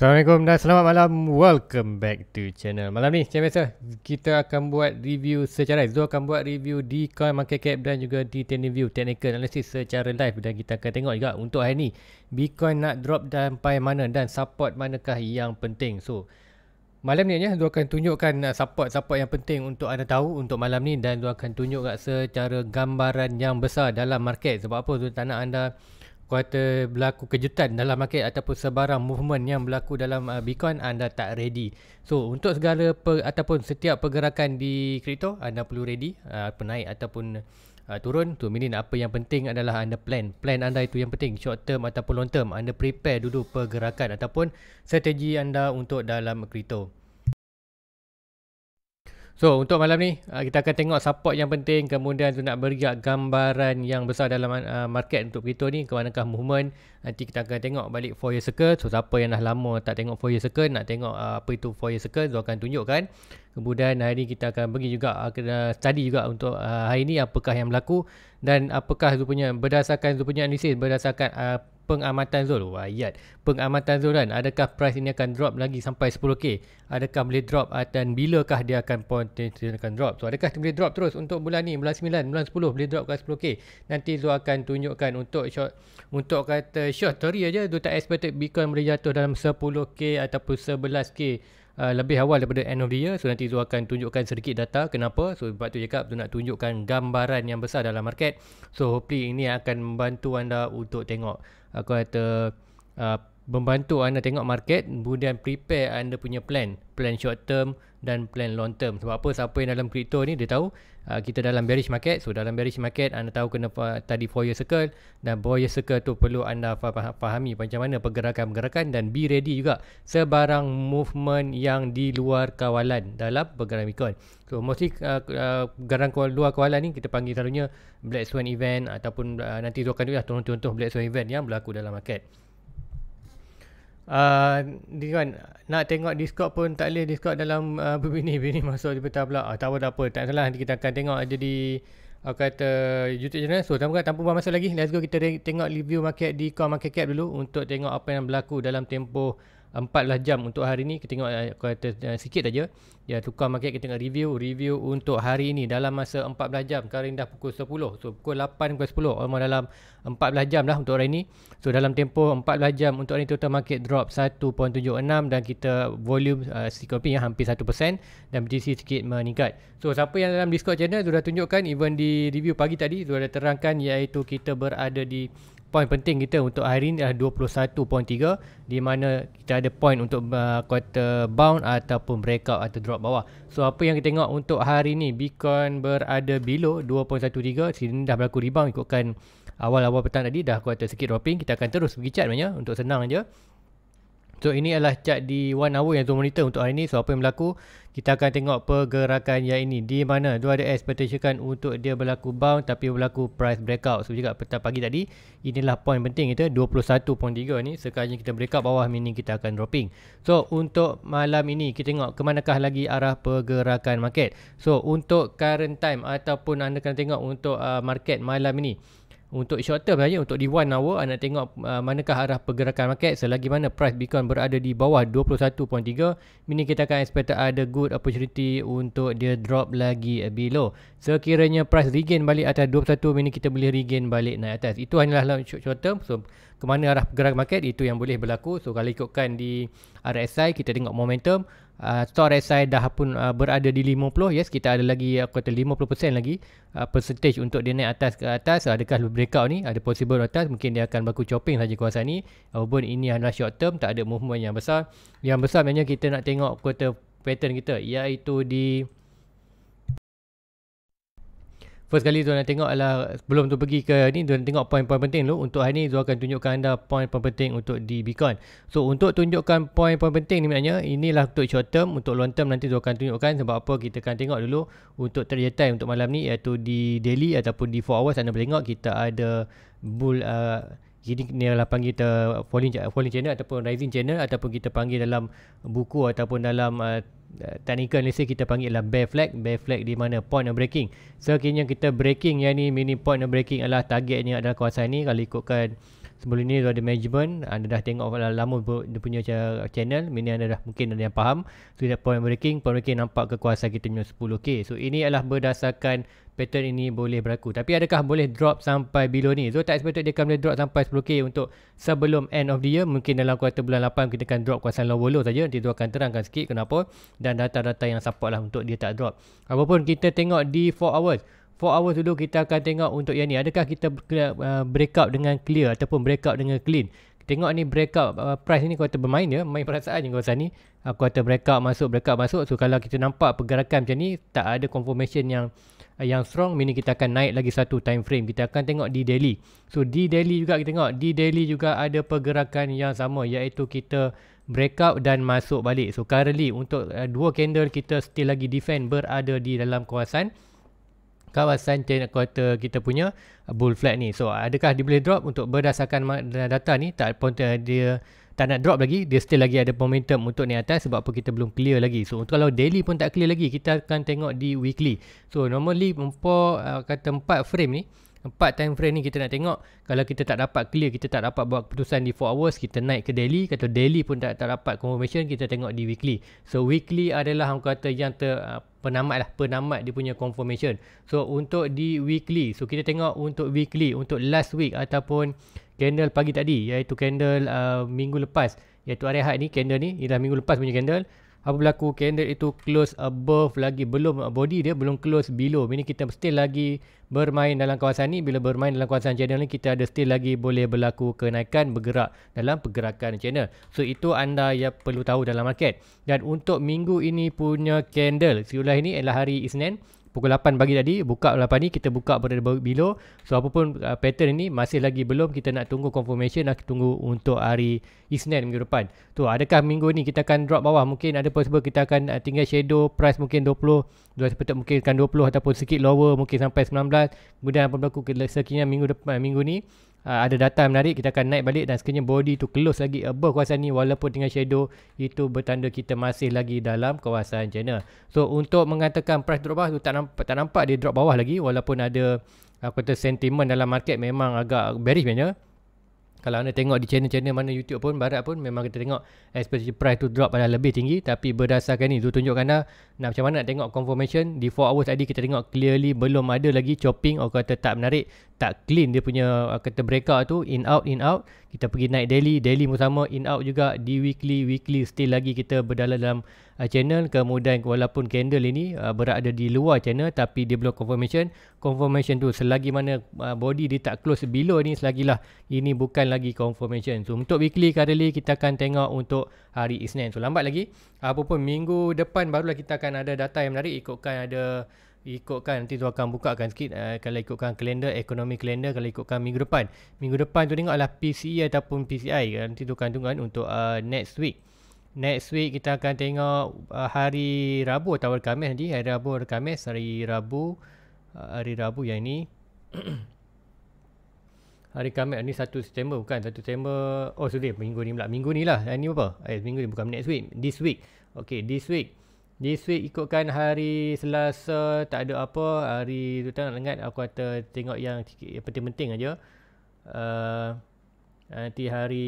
Assalamualaikum dan selamat malam. Welcome back to channel. Malam ni macam biasa kita akan buat review secara live. Zul akan buat review di coin market cap dan juga di trading view technical analysis secara live dan kita akan tengok juga untuk hari ni Bitcoin nak drop sampai mana dan support manakah yang penting. So Malam ni ya, dia akan tunjukkan uh, support-support yang penting untuk anda tahu untuk malam ni dan dia akan tunjukkan secara gambaran yang besar dalam market sebab apa dia tak nak anda aku kata berlaku kejutan dalam market ataupun sebarang movement yang berlaku dalam uh, Bitcoin anda tak ready. So untuk segala per, ataupun setiap pergerakan di kripto anda perlu ready uh, naik ataupun uh, turun tu minin apa yang penting adalah anda plan. Plan anda itu yang penting short term ataupun long term anda prepare dulu pergerakan ataupun strategi anda untuk dalam kripto. So untuk malam ni uh, kita akan tengok support yang penting kemudian tu nak beri gambaran yang besar dalam uh, market untuk kita ni ke manakah movement nanti kita akan tengok balik 4 year circle so siapa yang dah lama tak tengok 4 year circle nak tengok uh, apa itu 4 year circle so akan tunjukkan kemudian hari ni kita akan bagi juga study juga untuk hari ni apakah yang berlaku dan apakah rupanya berdasarkan rupanya analisis berdasarkan pengamatan Zul Wahyat Pengamatan Zul kan Adakah price ini akan drop lagi sampai 10k Adakah boleh drop Dan bilakah dia akan potensi akan drop So adakah dia boleh drop terus Untuk bulan ni Bulan 9 Bulan 10 Boleh drop ke 10k Nanti Zul akan tunjukkan Untuk short Untuk kata short theory aja Zul tak expected Bitcoin boleh jatuh dalam 10k Ataupun 11k Uh, lebih awal daripada end of the year so nanti Zul akan tunjukkan sedikit data kenapa so sebab tu cakap tu nak tunjukkan gambaran yang besar dalam market so hopefully ini akan membantu anda untuk tengok aku kata uh, membantu anda tengok market kemudian prepare anda punya plan plan short term dan plan long term sebab apa siapa yang dalam kripto ni dia tahu uh, kita dalam bearish market so dalam bearish market anda tahu kena uh, tadi four year circle dan four year circle tu perlu anda fahami macam mana pergerakan-pergerakan dan be ready juga sebarang movement yang di luar kawalan dalam pergerakan Bitcoin so mostly uh, uh, pergerakan luar kawalan ni kita panggil selalunya black swan event ataupun uh, nanti tu akan juga contoh-contoh black swan event yang berlaku dalam market Uh, kan, nak tengok Discord pun tak boleh Discord dalam uh, bini bini masuk di petang pula. Uh, ah, tak apa tak apa. Tak salah nanti kita akan tengok aja di uh, kata YouTube channel. So tanpa tanpa buang masa lagi. Let's go kita tengok review market di Core Market Cap dulu untuk tengok apa yang berlaku dalam tempoh 14 jam untuk hari ini kita tengok aku eh, kata uh, eh, sikit saja dia ya, tukar market kita tengok review review untuk hari ini dalam masa empat 14 jam sekarang dah pukul sepuluh, so pukul lapan, pukul sepuluh, orang dalam empat 14 jam lah untuk hari ini. so dalam tempoh 14 jam untuk hari ni total market drop 1.76 dan kita volume uh, eh, CKP yang hampir 1% dan BTC sikit meningkat so siapa yang dalam Discord channel sudah tunjukkan even di review pagi tadi sudah terangkan iaitu kita berada di poin penting kita untuk hari ini adalah 21.3 di mana kita ada poin untuk uh, quarter bound ataupun breakout atau drop bawah. So apa yang kita tengok untuk hari ini Bitcoin berada below 2.13 sini dah berlaku rebound ikutkan awal-awal petang tadi dah quarter sikit dropping kita akan terus pergi chart sebenarnya untuk senang aja. So ini adalah chart di 1 hour yang Zoom monitor untuk hari ini. So apa yang berlaku? kita akan tengok pergerakan yang ini di mana dua ada expectation kan untuk dia berlaku bounce tapi berlaku price breakout so juga petang pagi tadi inilah point penting kita 21.3 ni sekarang kita breakout bawah mini kita akan dropping so untuk malam ini kita tengok ke manakah lagi arah pergerakan market so untuk current time ataupun anda kena tengok untuk uh, market malam ini untuk short term saja untuk di one hour anda tengok uh, manakah arah pergerakan market selagi mana price Bitcoin berada di bawah 21.3 mini kita akan expect ada good opportunity untuk dia drop lagi below sekiranya price regain balik atas 21 mini kita boleh regain balik naik atas itu hanyalah short, short term so ke mana arah pergerakan market itu yang boleh berlaku so kalau ikutkan di RSI kita tengok momentum uh, stock RSI dah pun uh, berada di 50 yes kita ada lagi ah, aku kata 50% lagi uh, percentage untuk dia naik atas ke atas adakah breakout ni ada possible atas mungkin dia akan berlaku chopping saja kuasa ni walaupun ini adalah short term tak ada movement yang besar yang besar maknanya kita nak tengok kata pattern kita iaitu di First kali tuan nak tengok adalah sebelum tu pergi ke ni tuan tengok poin-poin penting dulu. Untuk hari ni tuan akan tunjukkan anda poin-poin penting untuk di Bitcoin. So untuk tunjukkan poin-poin penting ni maknanya inilah untuk short term. Untuk long term nanti tuan akan tunjukkan sebab apa kita akan tengok dulu untuk trade time untuk malam ni iaitu di daily ataupun di 4 hours anda boleh tengok kita ada bull uh, jadi ni adalah panggil kita falling, falling channel ataupun rising channel ataupun kita panggil dalam buku ataupun dalam uh, technical analysis kita panggil adalah bear flag. Bear flag di mana point of breaking. So kini kita breaking yang ni mini point of breaking adalah targetnya adalah kawasan ni kalau ikutkan Sebelum ini ada management, anda dah tengok lah lama dia punya channel, mini anda dah mungkin ada yang faham. So, point breaking, point breaking nampak kekuasaan kita punya 10K. So, ini adalah berdasarkan pattern ini boleh berlaku. Tapi adakah boleh drop sampai below ni? tak expected dia akan boleh drop sampai 10k untuk sebelum end of the year. Mungkin dalam kuartal bulan 8 kita akan drop kuasa low low saja. Nanti tu akan terangkan sikit kenapa dan data-data yang support lah untuk dia tak drop. Apapun kita tengok di 4 hours. 4 hours dulu kita akan tengok untuk yang ni. Adakah kita break uh, breakout dengan clear ataupun break breakout dengan clean? Tengok ni breakout uh, price ni kuartal bermain dia Main perasaan je kawasan ni. Uh, kuartal breakout masuk, break breakout masuk. So kalau kita nampak pergerakan macam ni, tak ada confirmation yang Uh, yang strong meaning kita akan naik lagi satu time frame kita akan tengok di daily so di daily juga kita tengok di daily juga ada pergerakan yang sama iaitu kita breakout dan masuk balik so currently untuk uh, dua candle kita still lagi defend berada di dalam kawasan kawasan quarter kita punya uh, bull flag ni so adakah dia boleh drop untuk berdasarkan data ni tak pun uh, dia tak nak drop lagi dia still lagi ada momentum untuk ni atas sebab apa kita belum clear lagi so untuk kalau daily pun tak clear lagi kita akan tengok di weekly so normally for uh, kata 4 frame ni 4 time frame ni kita nak tengok kalau kita tak dapat clear kita tak dapat buat keputusan di 4 hours kita naik ke daily kata daily pun tak, tak dapat confirmation kita tengok di weekly so weekly adalah orang kata yang ter, uh, penamat lah penamat dia punya confirmation so untuk di weekly so kita tengok untuk weekly untuk last week ataupun candle pagi tadi iaitu candle uh, minggu lepas iaitu hari Ahad ni candle ni ialah minggu lepas punya candle apa berlaku candle itu close above lagi belum uh, body dia belum close below meaning kita still lagi bermain dalam kawasan ni bila bermain dalam kawasan channel ni kita ada still lagi boleh berlaku kenaikan bergerak dalam pergerakan channel so itu anda yang perlu tahu dalam market dan untuk minggu ini punya candle siulah ini adalah hari Isnin pukul 8 pagi tadi buka pukul 8 ni kita buka pada bila so apapun uh, pattern ni masih lagi belum kita nak tunggu confirmation nak tunggu untuk hari Isnin minggu depan tu adakah minggu ni kita akan drop bawah mungkin ada possible kita akan uh, tinggal shadow price mungkin 20 dua sepetak mungkin akan 20 ataupun sikit lower mungkin sampai 19 kemudian apa berlaku sekiranya minggu depan uh, minggu ni uh, ada data menarik kita akan naik balik dan sekiranya body tu close lagi above kawasan ni walaupun dengan shadow itu bertanda kita masih lagi dalam kawasan channel so untuk mengatakan price drop bawah tu tak nampak, tak nampak dia drop bawah lagi walaupun ada aku kata sentimen dalam market memang agak bearish sebenarnya kalau anda tengok di channel-channel mana YouTube pun, barat pun memang kita tengok expectation price tu drop pada lebih tinggi tapi berdasarkan ni tu tunjukkan dah nak macam mana nak tengok confirmation di 4 hours tadi kita tengok clearly belum ada lagi chopping atau kata tak menarik tak clean dia punya kata breakout tu in out in out kita pergi naik daily daily pun sama in out juga di weekly weekly still lagi kita berdalam dalam Uh, channel kemudian walaupun candle ini uh, berada di luar channel tapi dia belum confirmation confirmation tu selagi mana uh, body dia tak close below ni selagilah ini bukan lagi confirmation so untuk weekly currently kita akan tengok untuk hari Isnin so lambat lagi pun minggu depan barulah kita akan ada data yang menarik ikutkan ada ikutkan nanti tu akan bukakan sikit uh, kalau ikutkan kalender ekonomi kalender kalau ikutkan minggu depan minggu depan tu tengoklah PCE ataupun PCI nanti tu akan tunggu kan untuk uh, next week Next week kita akan tengok uh, hari Rabu atau hari Khamis nanti. Hari Rabu atau Khamis. Hari Rabu. Uh, hari Rabu yang ini. hari Khamis ni 1 September bukan? 1 September. Oh sudah minggu ni pula. Minggu ni lah. Ini eh, apa? Eh, minggu ni bukan next week. This week. Okay this week. This week ikutkan hari Selasa tak ada apa. Hari tu tak nak dengar. Aku kata tengok yang, penting-penting aja. Uh, Eh, nanti hari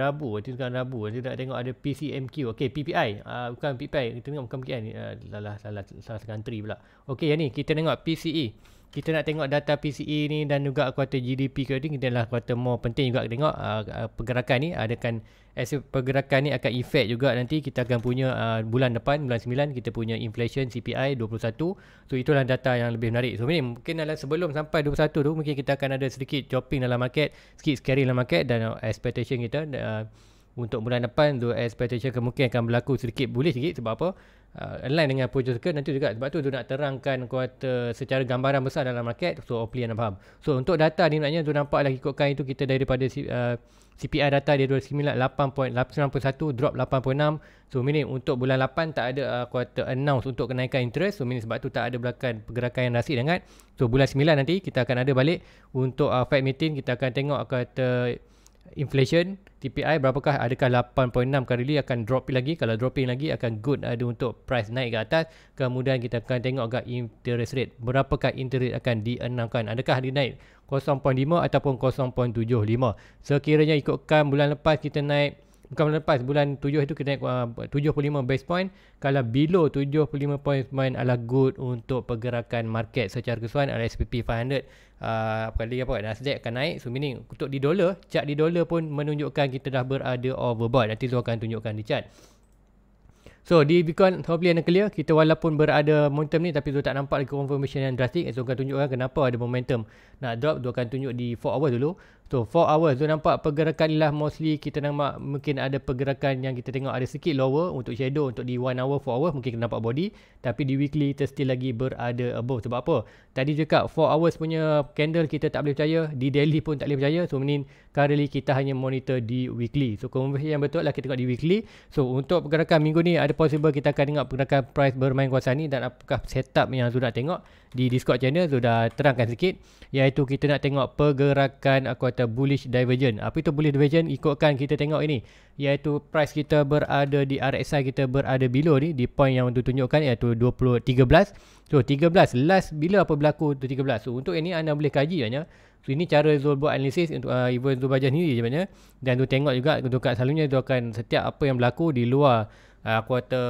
Rabu nanti sekarang Rabu nanti nak tengok ada PCMQ okey PPI uh, ah, bukan PPI kita tengok bukan PPI ni uh, salah salah salah country pula okey yang ni kita tengok PCE kita nak tengok data PCE ni dan juga kuartal GDP ke ni kita lah kuartal more penting juga tengok uh, pergerakan ni adakan as pergerakan ni akan efek juga nanti kita akan punya uh, bulan depan bulan 9 kita punya inflation CPI 21 so itulah data yang lebih menarik so mungkin dalam sebelum sampai 21 tu mungkin kita akan ada sedikit chopping dalam market sikit scary dalam market dan expectation kita uh, untuk bulan depan the expectation kemungkinan akan berlaku sedikit bullish sikit sebab apa uh, align dengan Pujo Circuit nanti juga sebab tu dia nak terangkan kuota secara gambaran besar dalam market so hopefully anda faham so untuk data ni maknanya tu nampak lah ikutkan itu kita daripada uh, CPI data dia 29 8.91 drop 8.6 so meaning untuk bulan 8 tak ada uh, kuota announce untuk kenaikan interest so meaning sebab tu tak ada belakang pergerakan yang rasik sangat so bulan 9 nanti kita akan ada balik untuk uh, Fed meeting kita akan tengok kuota inflation TPI berapakah adakah 8.6 kali ini akan drop lagi kalau dropping lagi akan good ada untuk price naik ke atas kemudian kita akan tengok agak interest rate berapakah interest rate akan dienangkan adakah dia naik 0.5 ataupun 0.75 sekiranya ikutkan bulan lepas kita naik bukan bulan lepas bulan 7 itu kita naik ah, uh, 75 base point kalau below 75 point main adalah good untuk pergerakan market secara keseluruhan adalah SPP 500 uh, apa kali apa Nasdaq akan naik so meaning untuk di dolar chart di dolar pun menunjukkan kita dah berada overbought nanti tu akan tunjukkan di chart So di Bitcoin top line yang clear kita walaupun berada momentum ni tapi tu tak nampak lagi confirmation yang drastic itu so, akan tunjukkan lah kenapa ada momentum nak drop tu akan tunjuk di 4 hour dulu so 4 hour tu nampak pergerakan lah mostly kita nampak mungkin ada pergerakan yang kita tengok ada sikit lower untuk shadow untuk di 1 hour 4 hour mungkin kita nampak body tapi di weekly kita still lagi berada above sebab apa tadi juga 4 hours punya candle kita tak boleh percaya di daily pun tak boleh percaya so meaning currently kita hanya monitor di weekly so confirmation yang betul lah kita tengok di weekly so untuk pergerakan minggu ni ada ada possible kita akan tengok pergerakan price bermain kuasa ni dan apakah setup yang Zul nak tengok di Discord channel Zul dah terangkan sikit iaitu kita nak tengok pergerakan aku kata bullish divergent apa itu bullish divergent ikutkan kita tengok ini iaitu price kita berada di RSI kita berada below ni di point yang untuk tunjukkan iaitu 2013 so 13 last bila apa berlaku tu 13 so untuk ini anda boleh kaji hanya So ini cara Zul buat analisis untuk uh, even Zul belajar sendiri sebenarnya. Dan tu tengok juga dekat selalunya tu akan setiap apa yang berlaku di luar uh, kuarter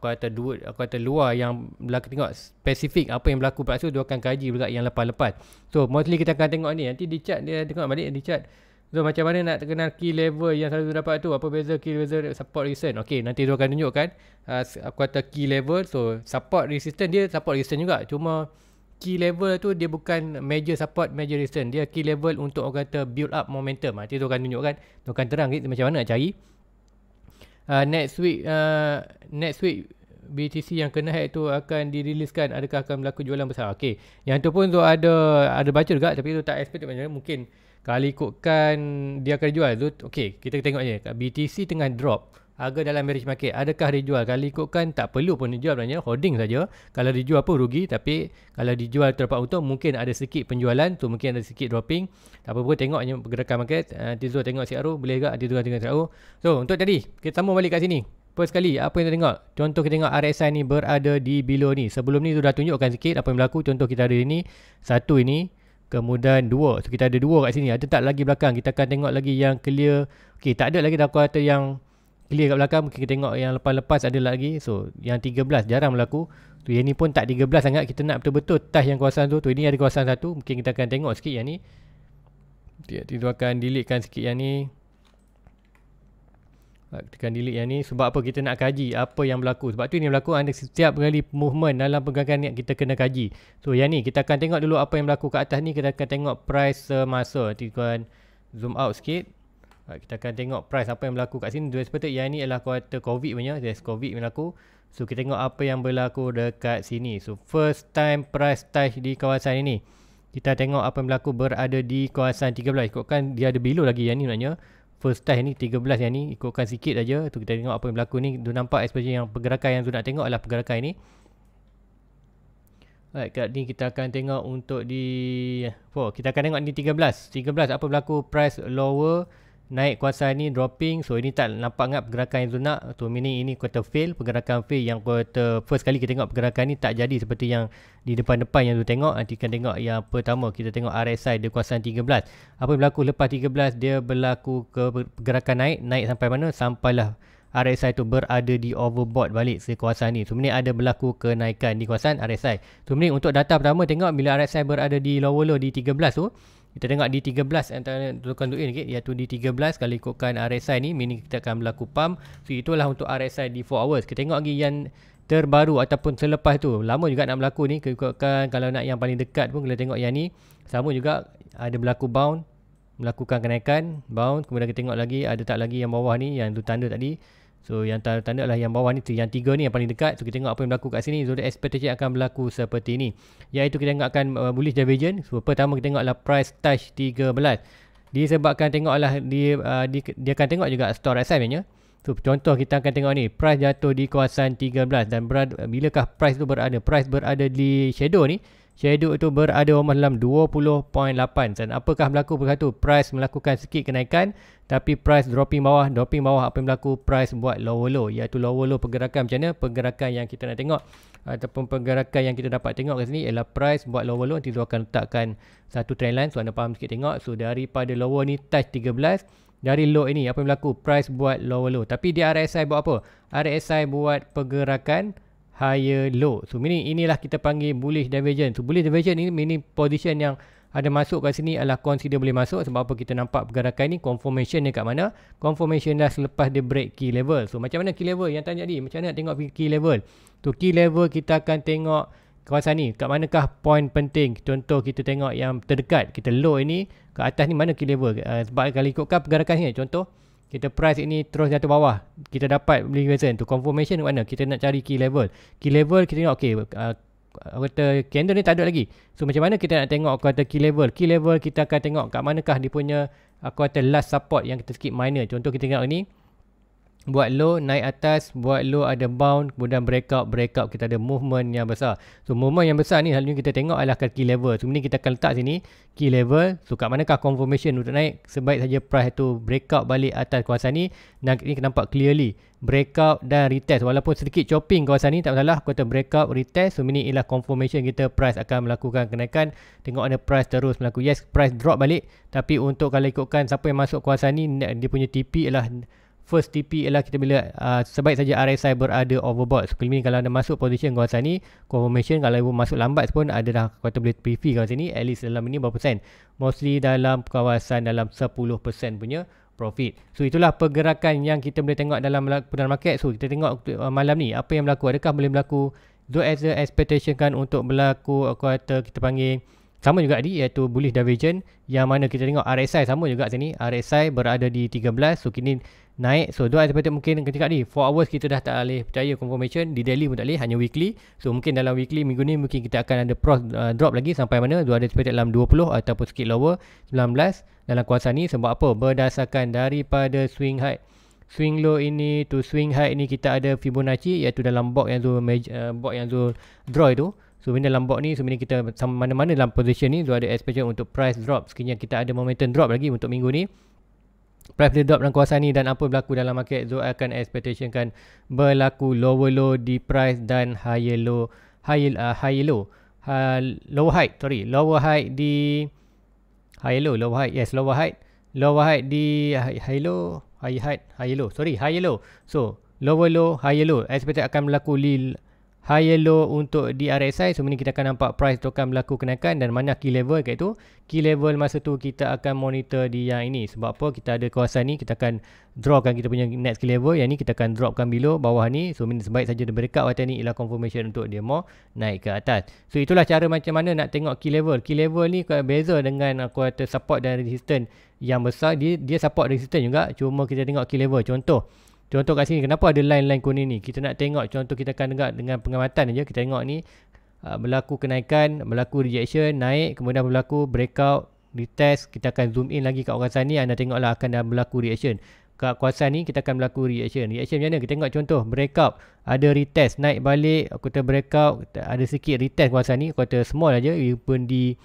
kuarter dua kuarter luar yang berlaku tengok spesifik apa yang berlaku pada tu dia akan kaji juga yang lepas-lepas. So mostly kita akan tengok ni nanti di chart dia tengok balik di chart. So macam mana nak kenal key level yang selalu dapat tu apa beza key level support resistance. Okey nanti dia akan tunjukkan uh, ah, kuarter key level so support resistance dia support resistance juga cuma key level tu dia bukan major support major resistance dia key level untuk aku kata build up momentum ah, nanti tu akan tunjukkan tu akan terang macam mana nak cari uh, next week uh, next week BTC yang kena hack tu akan diriliskan adakah akan berlaku jualan besar okey yang tu pun tu ada ada baca juga tapi tu tak expect macam mana mungkin kalau ikutkan dia akan jual tu okey kita tengok je BTC tengah drop harga dalam bearish market adakah dijual kalau ikutkan tak perlu pun dijual sebenarnya holding saja kalau dijual pun rugi tapi kalau dijual terdapat untung mungkin ada sedikit penjualan tu mungkin ada sedikit dropping tak apa pun tengoknya pergerakan market eh, nanti uh, tengok CRO boleh juga nanti tengok CRO so untuk tadi kita sambung balik kat sini First sekali apa yang kita tengok contoh kita tengok RSI ni berada di below ni sebelum ni sudah tunjukkan sikit apa yang berlaku contoh kita ada ini satu ini kemudian dua so, kita ada dua kat sini ada tak lagi belakang kita akan tengok lagi yang clear okey tak ada lagi dah kuarter yang clear kat belakang mungkin kita tengok yang lepas-lepas ada lagi so yang 13 jarang berlaku tu yang ni pun tak 13 sangat kita nak betul-betul touch yang kawasan tu tu ini ada kawasan satu mungkin kita akan tengok sikit yang ni kita akan delete sikit yang ni ha, kita akan delete yang ni sebab apa kita nak kaji apa yang berlaku sebab tu ini berlaku anda setiap kali movement dalam pergerakan ni kita kena kaji so yang ni kita akan tengok dulu apa yang berlaku kat atas ni kita akan tengok price semasa nanti tuan zoom out sikit Right, ha, kita akan tengok price apa yang berlaku kat sini. Dua seperti yang ini adalah kuarter COVID punya. Yes, COVID berlaku. So, kita tengok apa yang berlaku dekat sini. So, first time price touch di kawasan ini. Kita tengok apa yang berlaku berada di kawasan 13. Ikutkan dia ada below lagi yang ini maknanya. First time ni 13 yang ni. Ikutkan sikit aja. Tu kita tengok apa yang berlaku ni. Tu nampak especially yang pergerakan yang tu nak tengok adalah pergerakan ini. Alright, kat ni kita akan tengok untuk di... Oh, kita akan tengok ni 13. 13 apa berlaku price lower naik kuasa ni dropping so ini tak nampak ngap pergerakan yang nak. tu mini ini quarter fail pergerakan fail yang quarter first kali kita tengok pergerakan ni tak jadi seperti yang di depan-depan yang tu tengok nanti kita tengok yang pertama kita tengok RSI dia kuasa 13 apa yang berlaku lepas 13 dia berlaku ke pergerakan naik naik sampai mana sampailah RSI tu berada di overbought balik sekuasaan ni. So, ini ada berlaku kenaikan di kuasaan RSI. So, ini untuk data pertama tengok bila RSI berada di lower low di 13 tu kita tengok D13 antara tukang duit ni okay? iaitu D13 kalau ikutkan RSI ni meaning kita akan berlaku pump so itulah untuk RSI di 4 hours kita tengok lagi yang terbaru ataupun selepas tu lama juga nak berlaku ni kita ikutkan kalau nak yang paling dekat pun kita tengok yang ni sama juga ada berlaku bound melakukan kenaikan bound kemudian kita tengok lagi ada tak lagi yang bawah ni yang tu tanda tadi So yang tanda, tanda lah yang bawah ni yang tiga ni yang paling dekat tu kita tengok apa yang berlaku kat sini zodiac expectation akan berlaku seperti ini. ni itu kita tengok akan uh, bullish division so pertama kita tengoklah price touch 13 disebabkan tengoklah dia uh, di, dia akan tengok juga store SM nya so contoh kita akan tengok ni price jatuh di kawasan 13 dan berada, bilakah price tu berada price berada di shadow ni Share duit tu berada rumah dalam 20.8 dan apakah berlaku pada tu price melakukan sikit kenaikan tapi price dropping bawah dropping bawah apa yang berlaku price buat lower low iaitu lower low pergerakan macam mana pergerakan yang kita nak tengok ataupun pergerakan yang kita dapat tengok kat sini ialah price buat lower low nanti dia akan letakkan satu trend line so anda faham sikit tengok so daripada lower ni touch 13 dari low ini apa yang berlaku price buat lower low tapi di RSI buat apa RSI buat pergerakan higher low. So meaning inilah kita panggil bullish divergence. So bullish divergence ini meaning position yang ada masuk kat sini adalah consider boleh masuk sebab apa kita nampak pergerakan ni confirmation dia kat mana confirmation dah selepas dia break key level so macam mana key level yang tanya tadi macam mana nak tengok key level tu so, key level kita akan tengok kawasan ni kat manakah point penting contoh kita tengok yang terdekat kita low ini ke atas ni mana key level uh, sebab kalau ikutkan pergerakan ni contoh kita price ini terus jatuh bawah kita dapat beli reason to confirmation mana kita nak cari key level key level kita tengok okay. uh, kata candle ni tak ada lagi so macam mana kita nak tengok kata key level key level kita akan tengok kat manakah dia punya uh, aku kata last support yang kita skip minor contoh kita tengok ni buat low naik atas buat low ada bound kemudian breakout breakout kita ada movement yang besar so movement yang besar ni selalunya kita tengok adalah kat key level so ni kita akan letak sini key level so kat manakah confirmation untuk naik sebaik saja price tu breakout balik atas kuasa ni dan ni nampak clearly breakout dan retest walaupun sedikit chopping kawasan ni tak masalah kata breakout retest so ini ialah confirmation kita price akan melakukan kenaikan tengok ada price terus melakukan yes price drop balik tapi untuk kalau ikutkan siapa yang masuk kuasa ni dia punya TP ialah first TP ialah kita bila uh, sebaik saja RSI berada overbought. So, ini kalau anda masuk position kawasan ni, confirmation kalau ibu masuk lambat pun ada dah kuota boleh PV kawasan ni at least dalam ini berapa persen. Mostly dalam kawasan dalam 10% punya profit. So itulah pergerakan yang kita boleh tengok dalam pendar market. So kita tengok uh, malam ni apa yang berlaku. Adakah boleh berlaku? Do as the expectation kan untuk berlaku kuota kita panggil sama juga tadi iaitu bullish division yang mana kita tengok RSI sama juga sini RSI berada di 13 so kini naik so dua seperti mungkin ketika ni 4 hours kita dah tak boleh percaya confirmation di daily pun tak boleh hanya weekly so mungkin dalam weekly minggu ni mungkin kita akan ada pros, uh, drop lagi sampai mana dua ada seperti dalam 20 ataupun sikit lower 19 dalam kuasa ni sebab apa berdasarkan daripada swing high swing low ini to swing high ini kita ada Fibonacci iaitu dalam box yang tu uh, box yang Zul draw itu So bila dalam box ni, so bila kita mana-mana dalam position ni, so ada expectation untuk price drop. Sekiranya kita ada momentum drop lagi untuk minggu ni, price dia drop dalam kuasa ni dan apa berlaku dalam market, so akan expectation kan berlaku lower low di price dan higher low, high uh, higher low, uh, lower high, sorry, lower high di high low, lower high, yes, lower high, lower high di high, high low, high high, high low, sorry, high low. So, lower low, high low, expectation akan berlaku di high yellow untuk di RSI so ini kita akan nampak price tu akan berlaku kenaikan dan mana key level kat itu key level masa tu kita akan monitor di yang ini sebab apa kita ada kawasan ni kita akan drawkan kita punya next key level yang ni kita akan dropkan below bawah ni so ini sebaik saja dia berdekat waktu ni ialah confirmation untuk dia mau naik ke atas so itulah cara macam mana nak tengok key level key level ni beza dengan kuartal support dan resistance yang besar dia, dia support resistance juga cuma kita tengok key level contoh Contoh kat sini kenapa ada line-line kuning ni? Kita nak tengok contoh kita akan dekat dengan pengamatan aja kita tengok ni uh, berlaku kenaikan, berlaku rejection, naik kemudian berlaku breakout, retest, kita akan zoom in lagi kat kawasan ni anda tengoklah akan ada berlaku reaction. Kat kawasan ni kita akan berlaku reaction. Reaction macam mana? Kita tengok contoh breakout, ada retest, naik balik, kita breakout, ada sikit retest kawasan ni, kota small aja pun di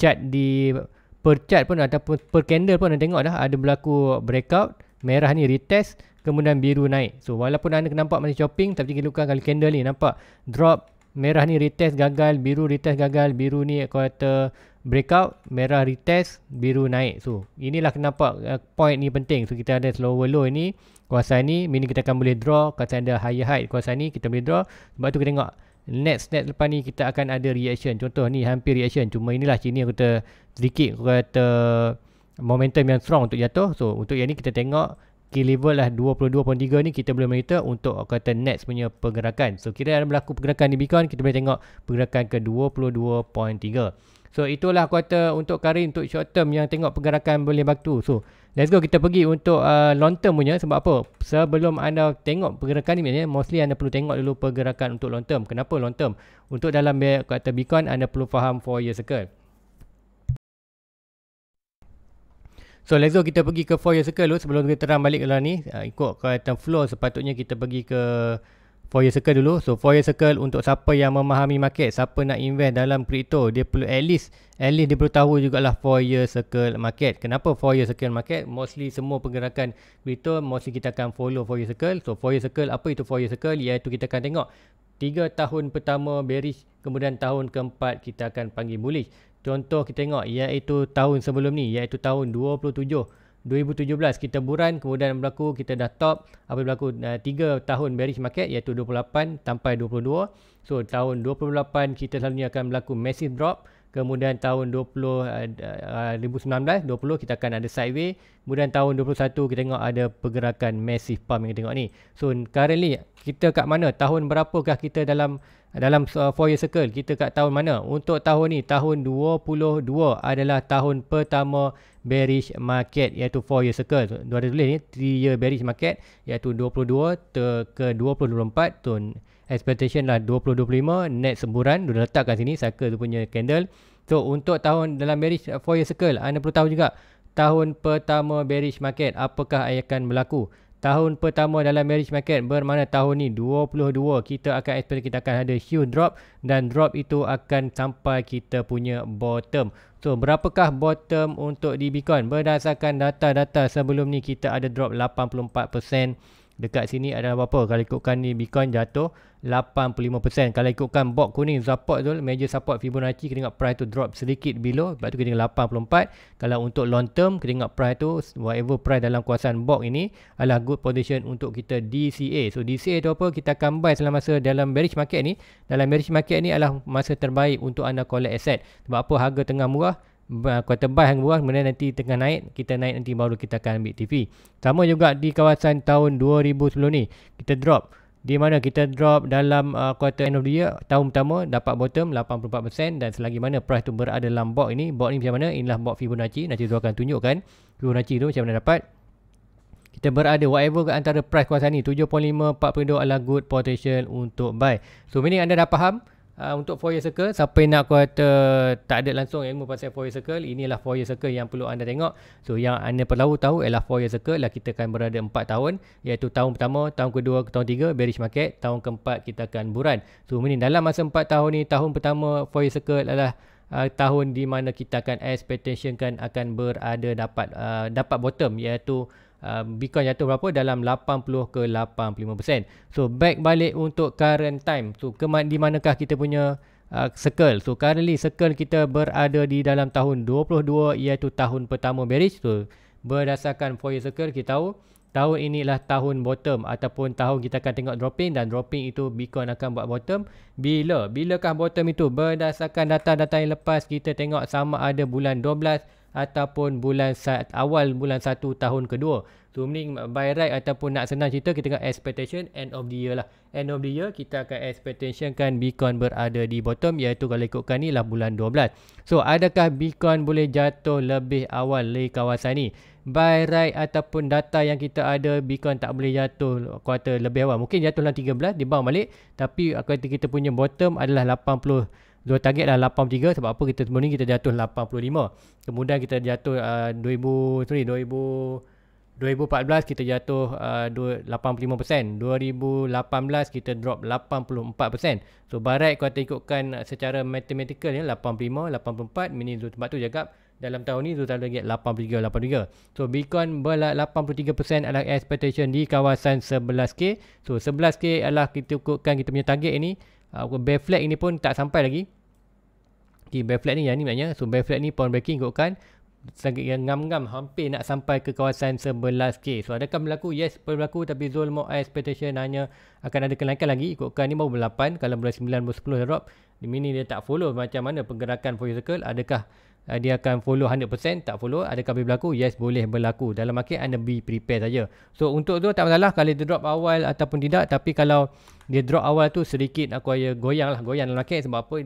chart di per chart pun ataupun per candle pun anda tengok dah ada berlaku breakout merah ni retest kemudian biru naik so walaupun anda nampak macam shopping tapi kita lukan kalau candle ni nampak drop merah ni retest gagal biru retest gagal biru ni kata breakout merah retest biru naik so inilah kenapa eh, point ni penting so kita ada slower low ni kuasa ni mini kita akan boleh draw kawasan ada high high kuasa ni kita boleh draw sebab tu kita tengok next next lepas ni kita akan ada reaction contoh ni hampir reaction cuma inilah sini aku kata sedikit aku kata momentum yang strong untuk jatuh. So untuk yang ni kita tengok key level lah 22.3 ni kita boleh monitor untuk kata next punya pergerakan. So kira ada berlaku pergerakan di Bitcoin kita boleh tengok pergerakan ke 22.3. So itulah aku kata untuk Karin untuk short term yang tengok pergerakan boleh waktu. So let's go kita pergi untuk uh, long term punya sebab apa? Sebelum anda tengok pergerakan ni mostly anda perlu tengok dulu pergerakan untuk long term. Kenapa long term? Untuk dalam kata Bitcoin anda perlu faham 4 year cycle. So let's go kita pergi ke four year circle dulu sebelum kita terang balik kalau ni uh, ikut kaitan flow sepatutnya kita pergi ke four year circle dulu. So four year circle untuk siapa yang memahami market, siapa nak invest dalam crypto, dia perlu at least at least dia perlu tahu jugalah four year circle market. Kenapa four year circle market? Mostly semua pergerakan crypto mostly kita akan follow four year circle. So four year circle apa itu four year circle? Iaitu kita akan tengok 3 tahun pertama bearish kemudian tahun keempat kita akan panggil bullish Contoh kita tengok iaitu tahun sebelum ni iaitu tahun 27 2017 kita buran kemudian berlaku kita dah top apa berlaku 3 eh, tahun bearish market iaitu 28 sampai 22. So tahun 28 kita ni akan berlaku massive drop kemudian tahun 20 uh, uh, 2019 20 kita akan ada sideway kemudian tahun 21 kita tengok ada pergerakan massive pump yang kita tengok ni. So currently kita kat mana? Tahun berapakah kita dalam dalam uh, four year circle kita kat tahun mana untuk tahun ni tahun 22 adalah tahun pertama bearish market iaitu four year circle dua ada tulis ni three year bearish market iaitu 22 ter, ke 24 tahun expectation lah 2025 net semburan dia letakkan sini circle tu punya candle so untuk tahun dalam bearish uh, four year circle anda perlu tahu juga tahun pertama bearish market apakah akan berlaku tahun pertama dalam marriage market bermana tahun ni 22 kita akan expect kita akan ada huge drop dan drop itu akan sampai kita punya bottom So berapakah bottom untuk di Bitcoin? Berdasarkan data-data sebelum ni kita ada drop 84% dekat sini ada apa kalau ikutkan ni Bitcoin jatuh 85% kalau ikutkan box kuning support tu major support Fibonacci kita tengok price tu drop sedikit below sebab tu kita tengok 84 kalau untuk long term kita tengok price tu whatever price dalam kuasaan box ini adalah good position untuk kita DCA so DCA tu apa kita akan buy selama masa dalam bearish market ni dalam bearish market ni adalah masa terbaik untuk anda collect asset sebab apa harga tengah murah quarter bus yang buah kemudian nanti tengah naik kita naik nanti baru kita akan ambil TV sama juga di kawasan tahun 2010 ni kita drop di mana kita drop dalam uh, quarter end of the year tahun pertama dapat bottom 84% dan selagi mana price tu berada dalam box ini box ni macam mana inilah box Fibonacci nanti tu akan tunjukkan Fibonacci tu macam mana dapat kita berada whatever ke antara price kuasa ni 7.5 4.2 adalah good potential untuk buy so meaning anda dah faham uh, untuk four year circle siapa nak kata tak ada langsung ilmu pasal four year circle inilah four year circle yang perlu anda tengok so yang anda perlu tahu ialah four year circle lah kita akan berada 4 tahun iaitu tahun pertama tahun kedua tahun tiga bearish market tahun keempat kita akan buran so ini dalam masa 4 tahun ni tahun pertama four year circle adalah Uh, tahun di mana kita akan expectationkan akan berada dapat uh, dapat bottom iaitu Um, Bitcoin jatuh berapa dalam 80 ke 85%. So back balik untuk current time. So ke di manakah kita punya uh, circle? So currently circle kita berada di dalam tahun 22 iaitu tahun pertama bearish. So berdasarkan Fourier circle kita tahu tahun inilah tahun bottom ataupun tahun kita akan tengok dropping dan dropping itu Bitcoin akan buat bottom bila bilakah bottom itu berdasarkan data-data yang lepas kita tengok sama ada bulan 12 ataupun bulan saat awal bulan 1 tahun kedua so ni by right ataupun nak senang cerita kita tengok expectation end of the year lah end of the year kita akan expectation kan Bitcoin berada di bottom iaitu kalau ikutkan ni lah bulan 12 so adakah Bitcoin boleh jatuh lebih awal dari kawasan ni by right ataupun data yang kita ada Bitcoin tak boleh jatuh kuartal lebih awal mungkin jatuh dalam 13 dibawa balik tapi kuartal kita punya bottom adalah 80 dua target lah 83 sebab apa kita sebelum ni kita jatuh 85 kemudian kita jatuh uh, 2000 sorry 2000 2014 kita jatuh uh, 85%, 2018 kita drop 84%. So barat kalau kita ikutkan secara matematikal ni 85, 84, mini zone tempat tu jaga dalam tahun ni total ringgit 83.83. So Bitcoin berat 83% adalah expectation di kawasan 11k. So 11k adalah kita ukurkan kita punya target ini. Uh, bear flag ini pun tak sampai lagi. Okay, bear flag ni yang ni maknanya. So bear flag ni pound breaking ikutkan. Sangat yang ngam-ngam hampir nak sampai ke kawasan 11k. So adakah berlaku? Yes, berlaku tapi Zulmo expectation hanya akan ada kenaikan lagi. Ikutkan ni baru 8 kalau 9 10 drop. Di mini dia tak follow macam mana pergerakan full circle adakah Uh, dia akan follow 100% tak follow adakah boleh berlaku yes boleh berlaku dalam market anda be prepare saja so untuk tu tak masalah kalau dia drop awal ataupun tidak tapi kalau dia drop awal tu sedikit aku ayah goyang lah goyang dalam market sebab apa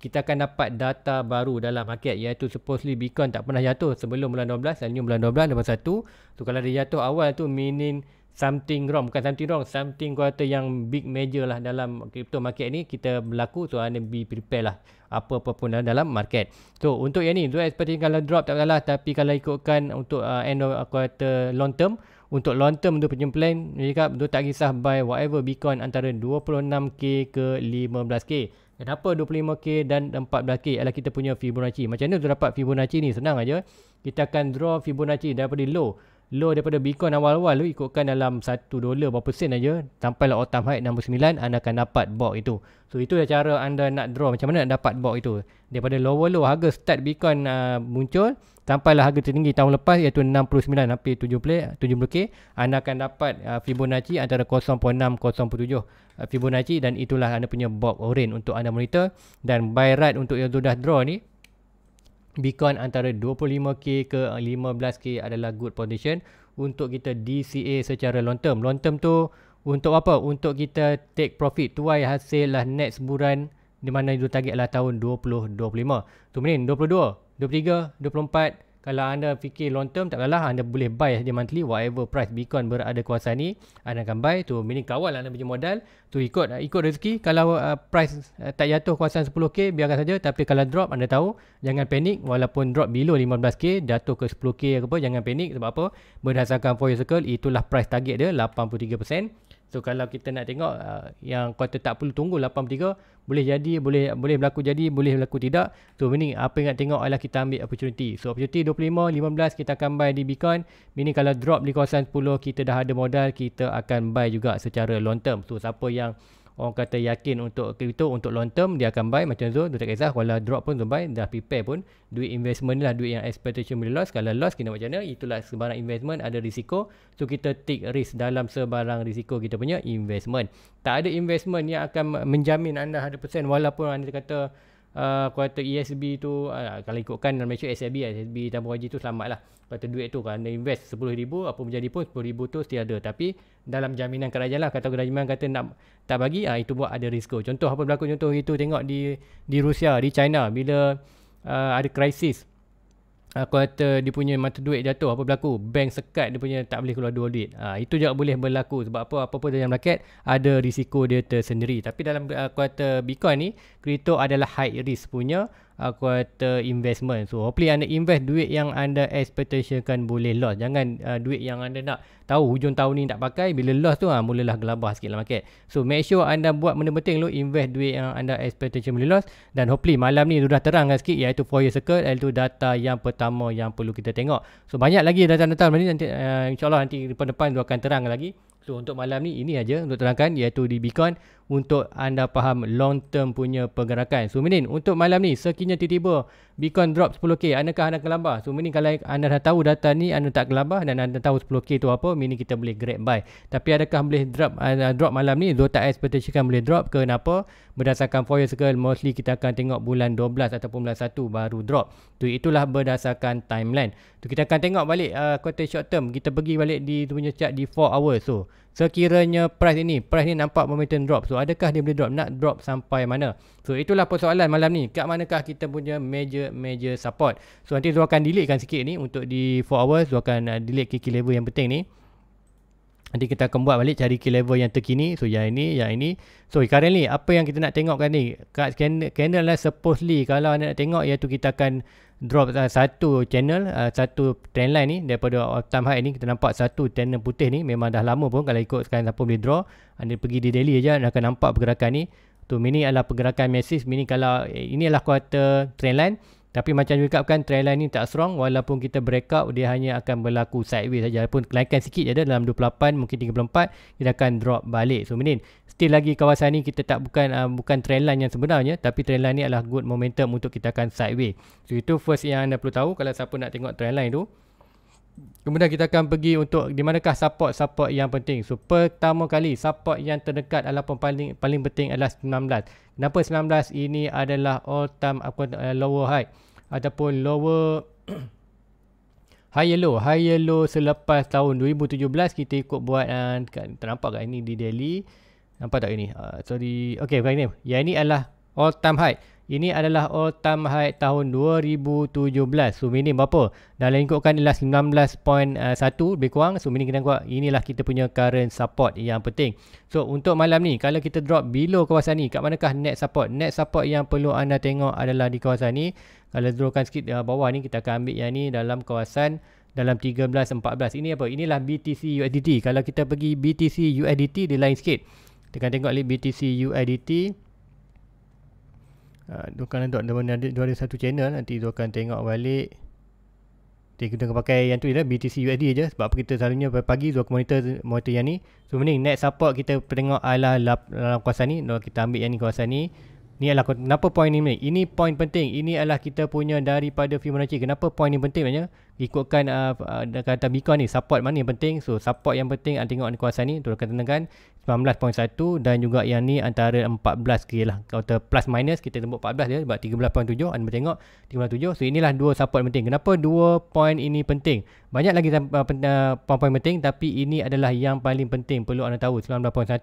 kita akan dapat data baru dalam market iaitu supposedly Bitcoin tak pernah jatuh sebelum bulan 12 dan ini bulan 12 lepas satu so kalau dia jatuh awal tu meaning something wrong bukan something wrong something kata yang big major lah dalam crypto market ni kita berlaku so anda be prepare lah apa-apa pun dalam market so untuk yang ni dua seperti kalau drop tak salah tapi kalau ikutkan untuk uh, end of quarter long term untuk long term tu punya plan dia cakap dia tak kisah buy whatever bitcoin antara 26k ke 15k kenapa 25k dan 14k ialah kita punya Fibonacci macam mana tu dapat Fibonacci ni senang aja kita akan draw Fibonacci daripada low low daripada Bitcoin awal-awal lu ikutkan dalam 1 dolar berapa sen aja sampai lah autumn high 69, anda akan dapat box itu. So itu adalah cara anda nak draw macam mana nak dapat box itu. Daripada lower low harga start Bitcoin uh, muncul sampai lah harga tertinggi tahun lepas iaitu 69 hampir 70, 70k anda akan dapat uh, Fibonacci antara 0.6, 0.7 uh, Fibonacci dan itulah anda punya box orange untuk anda monitor dan buy right untuk yang sudah draw ni Bitcoin antara 25k ke 15k adalah good position untuk kita DCA secara long term. Long term tu untuk apa? Untuk kita take profit tuai hasil lah next sebulan di mana itu target lah tahun 2025. Tu menin 22, 23, 24, kalau anda fikir long term tak kalah anda boleh buy saja monthly whatever price Bitcoin berada kuasa ni anda akan buy tu meaning kawal anda punya modal tu ikut uh, ikut rezeki kalau uh, price uh, tak jatuh kuasa 10k biarkan saja tapi kalau drop anda tahu jangan panik walaupun drop below 15k jatuh ke 10k apa jangan panik sebab apa berdasarkan Fourier Circle itulah price target dia 83% So kalau kita nak tengok uh, yang kuartal tak perlu tunggu 8.3 boleh jadi boleh boleh berlaku jadi boleh berlaku tidak. So meaning apa yang nak tengok adalah kita ambil opportunity. So opportunity 25 15 kita akan buy di Bitcoin. Meaning kalau drop di kawasan 10 kita dah ada modal kita akan buy juga secara long term. So siapa yang orang kata yakin untuk crypto untuk long term dia akan buy macam tu tak kisah kalau drop pun tu buy dah prepare pun duit investment lah duit yang expectation boleh loss kalau loss kena macam mana itulah sebarang investment ada risiko so kita take risk dalam sebarang risiko kita punya investment tak ada investment yang akan menjamin anda 100% walaupun anda kata Ah, kuarter ESB tu uh, kalau ikutkan dalam ratio SLB SLB tabung haji tu selamat lah kuarter duit tu kalau anda invest RM10,000 apa menjadi pun RM10,000 tu still ada tapi dalam jaminan kerajaan lah kata kerajaan kata nak tak bagi uh, itu buat ada risiko contoh apa berlaku contoh itu tengok di di Rusia di China bila uh, ada krisis aku kata dia punya mata duit jatuh apa berlaku bank sekat dia punya tak boleh keluar dua duit ha, itu juga boleh berlaku sebab apa apa pun dalam market ada risiko dia tersendiri tapi dalam uh, aku kata bitcoin ni crypto adalah high risk punya aku kata investment so hopefully anda invest duit yang anda expectationkan boleh loss jangan uh, duit yang anda nak tahu hujung tahun ni tak pakai bila loss tu ha, mulalah gelabah sikit lah market so make sure anda buat benda penting lu invest duit yang anda expectation boleh loss dan hopefully malam ni sudah terang kan sikit iaitu four year circle iaitu data yang pertama yang perlu kita tengok so banyak lagi data-data malam ni nanti uh, insyaAllah nanti depan-depan tu akan terang lagi so untuk malam ni ini aja untuk terangkan iaitu di Bitcoin untuk anda faham long term punya pergerakan. Suminin, so, untuk malam ni sekiranya tiba-tiba Bitcoin drop 10k, adakah anda kelambah? Suminin, so, kalau anda dah tahu data ni anda tak kelambah dan anda tahu 10k tu apa, mini kita boleh grab buy. Tapi adakah boleh drop uh, drop malam ni? Zota S potential boleh drop ke kenapa? Berdasarkan four year cycle mostly kita akan tengok bulan 12 ataupun bulan 1 baru drop. Tu itulah berdasarkan timeline. Tu kita akan tengok balik uh, quarter short term. Kita pergi balik di tu punya chart di 4 hours. So, sekiranya price ini, price ini nampak momentum drop. So, adakah dia boleh drop nak drop sampai mana so itulah persoalan malam ni kat manakah kita punya major major support so nanti Zul akan delete kan sikit ni untuk di 4 hours Zul akan uh, delete key, key level yang penting ni Nanti kita akan buat balik cari key level yang terkini. So yang ini, yang ini. So currently apa yang kita nak tengokkan ni. Kat candle, lah supposedly. Kalau anda nak tengok iaitu kita akan drop uh, satu channel uh, satu trend line ni daripada time high ni kita nampak satu channel putih ni memang dah lama pun kalau ikut sekarang siapa boleh draw anda ah, pergi di daily aja anda akan nampak pergerakan ni tu mini adalah pergerakan massive Mini kalau eh, ini adalah quarter trend line tapi macam juga kan trend line ni tak strong walaupun kita breakout dia hanya akan berlaku sideways saja pun kenaikan sikit ada dalam 28 mungkin 34 dia akan drop balik. So menin still lagi kawasan ni kita tak bukan uh, bukan trend line yang sebenarnya tapi trend line ni adalah good momentum untuk kita akan sideways. So itu first yang anda perlu tahu kalau siapa nak tengok trend line tu. Kemudian kita akan pergi untuk di manakah support-support yang penting. So pertama kali support yang terdekat ataupun paling paling penting adalah 19. Kenapa 19 ini adalah all time apa uh, lower high ataupun lower high low high low selepas tahun 2017 kita ikut buat uh, kan ternampak kan ini di Delhi nampak tak ini uh, sorry okey bukan ini yang ini adalah all time high ini adalah all time high tahun 2017. So meaning berapa? Dalam ikutkan ialah 19.1 lebih kurang. So meaning kena kuat inilah kita punya current support yang penting. So untuk malam ni kalau kita drop below kawasan ni kat manakah net support? Net support yang perlu anda tengok adalah di kawasan ni. Kalau drawkan sikit uh, bawah ni kita akan ambil yang ni dalam kawasan dalam 13 14. Ini apa? Inilah BTC USDT. Kalau kita pergi BTC USDT dia lain sikit. Kita akan tengok lihat BTC USDT. Ah, Dukan uh, ada, ada, ada satu channel nanti tu akan tengok balik Okay, kita akan pakai yang tu lah BTC USD je sebab kita selalunya pagi tu aku monitor, monitor yang ni so ni net support kita tengok adalah dalam kawasan ni kalau kita ambil yang ni kawasan ni ni adalah kenapa point ni ini point penting ini adalah kita punya daripada Fibonacci kenapa point ni penting maknanya ikutkan uh, uh, kata Bitcoin ni support mana yang penting so support yang penting uh, tengok ni ni tu akan tenangkan 19.1 dan juga yang ni antara 14k lah kalau plus minus kita tembuk 14 dia sebab 13.7 anda tengok 13.7 so inilah dua support penting kenapa dua point ini penting banyak lagi uh, uh, poin-poin penting tapi ini adalah yang paling penting perlu anda tahu 19.1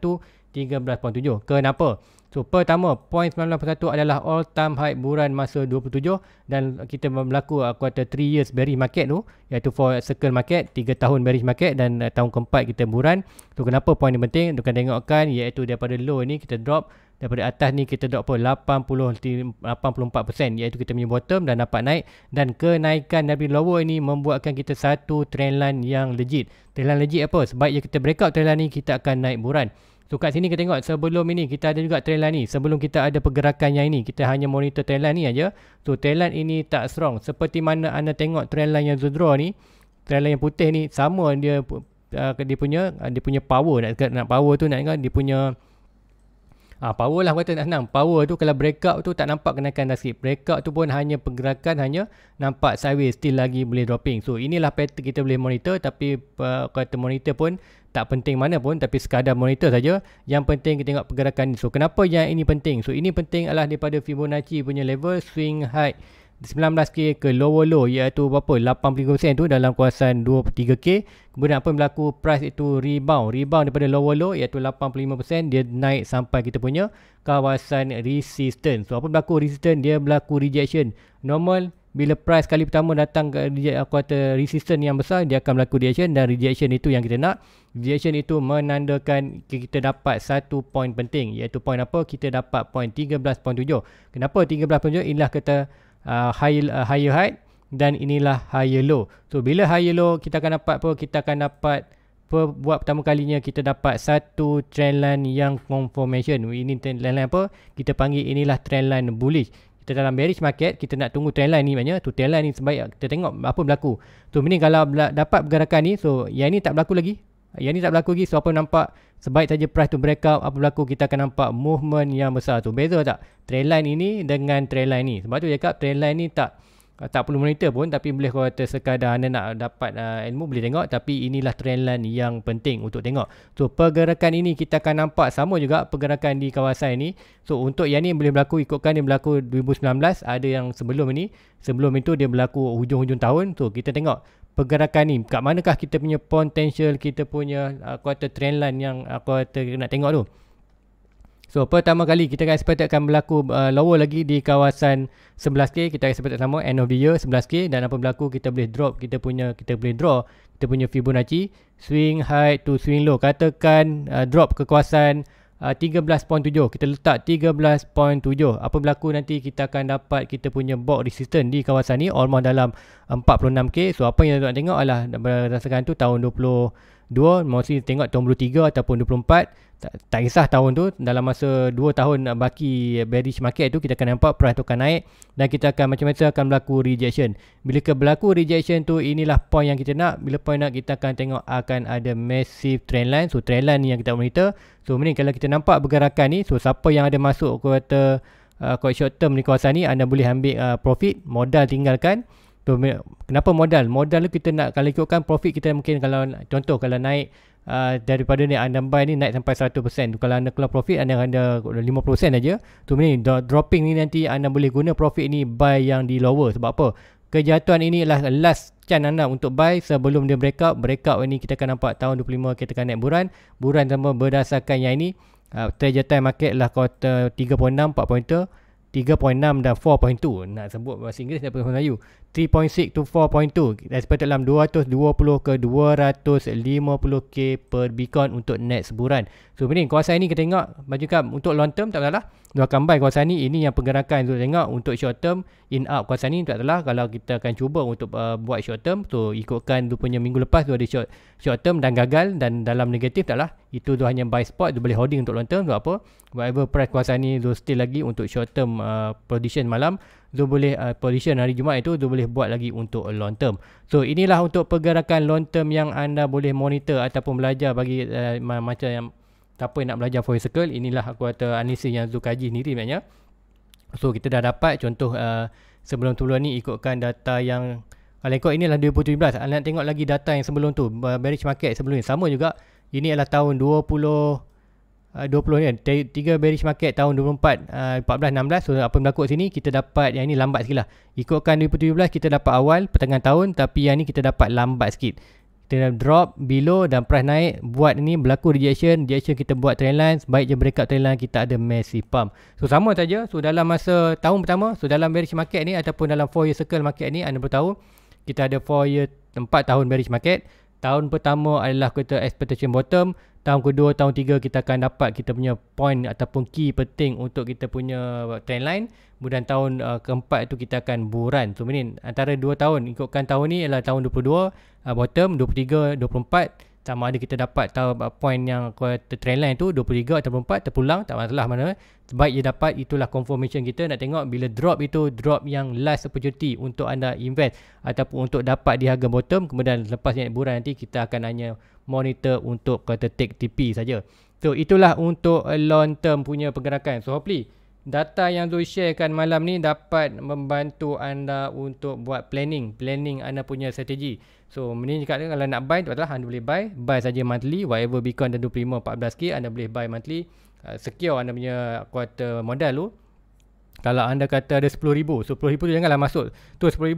13.7 kenapa so pertama poin 19.1 adalah all time high buran masa 27 dan kita berlaku uh, kuarter 3 years bearish market tu iaitu for circle market 3 tahun bearish market dan uh, tahun keempat kita buran tu kenapa poin ni penting tu kan tengokkan iaitu daripada low ni kita drop daripada atas ni kita drop apa 80 84% iaitu kita punya bottom dan dapat naik dan kenaikan dari lower ni membuatkan kita satu trend line yang legit trend line legit apa sebab ya kita breakout out trend line ni kita akan naik buran So kat sini kita tengok sebelum ini kita ada juga trend line ni. Sebelum kita ada pergerakan yang ini, kita hanya monitor trend line ni aja. So trend line ini tak strong. Seperti mana anda tengok trend line yang Zodro ni, trend line yang putih ni sama dia uh, dia punya uh, dia punya power nak nak power tu nak ingat dia punya Ha, power lah kata nak senang. Power tu kalau breakout tu tak nampak kenaikan dah sikit. Breakout tu pun hanya pergerakan hanya nampak sideways still lagi boleh dropping. So inilah pattern kita boleh monitor tapi uh, kata monitor pun tak penting mana pun tapi sekadar monitor saja. Yang penting kita tengok pergerakan ni. So kenapa yang ini penting? So ini penting adalah daripada Fibonacci punya level swing high. 19K ke lower low iaitu berapa 80 sen tu dalam kawasan 2-3K kemudian apa yang berlaku price itu rebound rebound daripada lower low iaitu 85% dia naik sampai kita punya kawasan resistance so apa berlaku resistance dia berlaku rejection normal bila price kali pertama datang ke eh, kuarter resistance yang besar dia akan berlaku rejection dan rejection itu yang kita nak rejection itu menandakan kita dapat satu point penting iaitu point apa kita dapat point 13.7 kenapa 13.7 inilah kata uh, high uh, higher high dan inilah higher low. So bila higher low kita akan dapat apa? Kita akan dapat buat pertama kalinya kita dapat satu trend line yang confirmation. Ini trend line apa? Kita panggil inilah trend line bullish. Kita dalam bearish market kita nak tunggu trend line ni maknanya tu trend line ni sebaik kita tengok apa berlaku. So meaning kalau dapat pergerakan ni so yang ni tak berlaku lagi yang ni tak berlaku lagi. So apa nampak sebaik saja price tu break up apa berlaku kita akan nampak movement yang besar tu. Beza tak? Trail line ini dengan trail line ni. Sebab tu dia cakap trend line ni tak tak perlu monitor pun tapi boleh kau kata sekadar anda nak dapat uh, ilmu boleh tengok tapi inilah trend line yang penting untuk tengok so pergerakan ini kita akan nampak sama juga pergerakan di kawasan ini so untuk yang ni boleh berlaku ikutkan dia berlaku 2019 ada yang sebelum ini sebelum itu dia berlaku hujung-hujung tahun so kita tengok pergerakan ni kat manakah kita punya potential kita punya uh, aku kata trend line yang uh, aku kata nak tengok tu so pertama kali kita akan expect akan berlaku uh, lower lagi di kawasan 11k kita akan expect sama end of the year 11k dan apa berlaku kita boleh drop kita punya kita boleh draw kita punya Fibonacci swing high to swing low katakan uh, drop kekuasaan kawasan 13.7 ah, kita letak 13.7 apa berlaku nanti kita akan dapat kita punya box resistance di kawasan ni almost dalam 46k so apa yang kita nak tengok adalah berdasarkan tu tahun 20 2 mostly tengok tahun 23 ataupun 24 tak kisah tahun tu dalam masa 2 tahun baki bearish market tu kita akan nampak peratukan naik dan kita akan macam-macam akan berlaku rejection bila ke berlaku rejection tu inilah point yang kita nak bila point nak kita akan tengok akan ada massive trend line so trend line ni yang kita monitor so ni kalau kita nampak pergerakan ni so siapa yang ada masuk kuota uh, short term di kawasan ni anda boleh ambil uh, profit modal tinggalkan Tu kenapa modal modal tu kita nak kalau ikutkan profit kita mungkin kalau contoh kalau naik uh, daripada ni anda buy ni naik sampai 100% kalau anda keluar profit anda ada 50% aja tu ni dropping ni nanti anda boleh guna profit ni buy yang di lower sebab apa kejatuhan ini adalah last chance anda untuk buy sebelum dia break out break out ini kita akan nampak tahun 25 kita akan naik buran buran sama berdasarkan yang ini uh, trajectory market lah quarter 3.6 4 pointer 3.6 dan 4.2 nak sebut bahasa Inggeris dan bahasa Melayu 3.6 to 4.2 dan sepatutnya dalam 220 ke 250k per beacon untuk net sebulan. So ini kawasan ini kita tengok baju kap untuk long term tak salah. Dua akan buy kawasan ini ini yang pergerakan untuk tengok untuk short term in up kuasa ini tak salah kalau kita akan cuba untuk uh, buat short term tu so, ikutkan tu punya minggu lepas tu ada short short term dan gagal dan dalam negatif taklah Itu tu hanya buy spot tu boleh holding untuk long term tu apa. Whatever price kuasa ini tu still lagi untuk short term uh, position malam Zul boleh uh, position hari Jumaat itu Zul boleh buat lagi untuk long term. So inilah untuk pergerakan long term yang anda boleh monitor ataupun belajar bagi uh, macam yang siapa yang nak belajar Forex Circle. Inilah aku kata analisis yang Zul kaji sendiri maknanya. So kita dah dapat contoh uh, sebelum tu ni ikutkan data yang kalau ikut inilah 2017. Anda tengok lagi data yang sebelum tu. Uh, bearish market sebelum ni sama juga. Ini adalah tahun 20 Ah, uh, 20 kan tiga bearish market tahun 24 uh, 14 16 so apa berlaku sini kita dapat yang ini lambat sikitlah ikutkan 2017 kita dapat awal pertengahan tahun tapi yang ini kita dapat lambat sikit kita drop below dan price naik buat ni berlaku rejection rejection kita buat trend line sebaik je breakout trend line kita ada massive pump so sama saja so dalam masa tahun pertama so dalam bearish market ni ataupun dalam 4 year circle market ni anda tahu kita ada 4 year 4 tahun bearish market tahun pertama adalah kita expectation bottom tahun kedua, tahun tiga kita akan dapat kita punya point ataupun key penting untuk kita punya trendline. Kemudian tahun uh, keempat tu kita akan buran. So, ini antara dua tahun. Ikutkan tahun ni ialah tahun 22, uh, bottom, 23, 24 sama ada kita dapat tahu point yang kuarter trend line tu 23 atau 4 terpulang tak masalah mana baik dia dapat itulah confirmation kita nak tengok bila drop itu drop yang last opportunity untuk anda invest ataupun untuk dapat di harga bottom kemudian lepas ni buran nanti kita akan hanya monitor untuk kuarter take TP saja so itulah untuk long term punya pergerakan so hopefully data yang saya sharekan malam ni dapat membantu anda untuk buat planning planning anda punya strategi So ni cakap dia kalau nak buy tu adalah anda boleh buy buy saja monthly whatever Bitcoin dan Duprimo 14k anda boleh buy monthly uh, secure anda punya kuarter modal tu. Kalau anda kata ada 10000, so 10000 tu janganlah masuk. Tu 10000.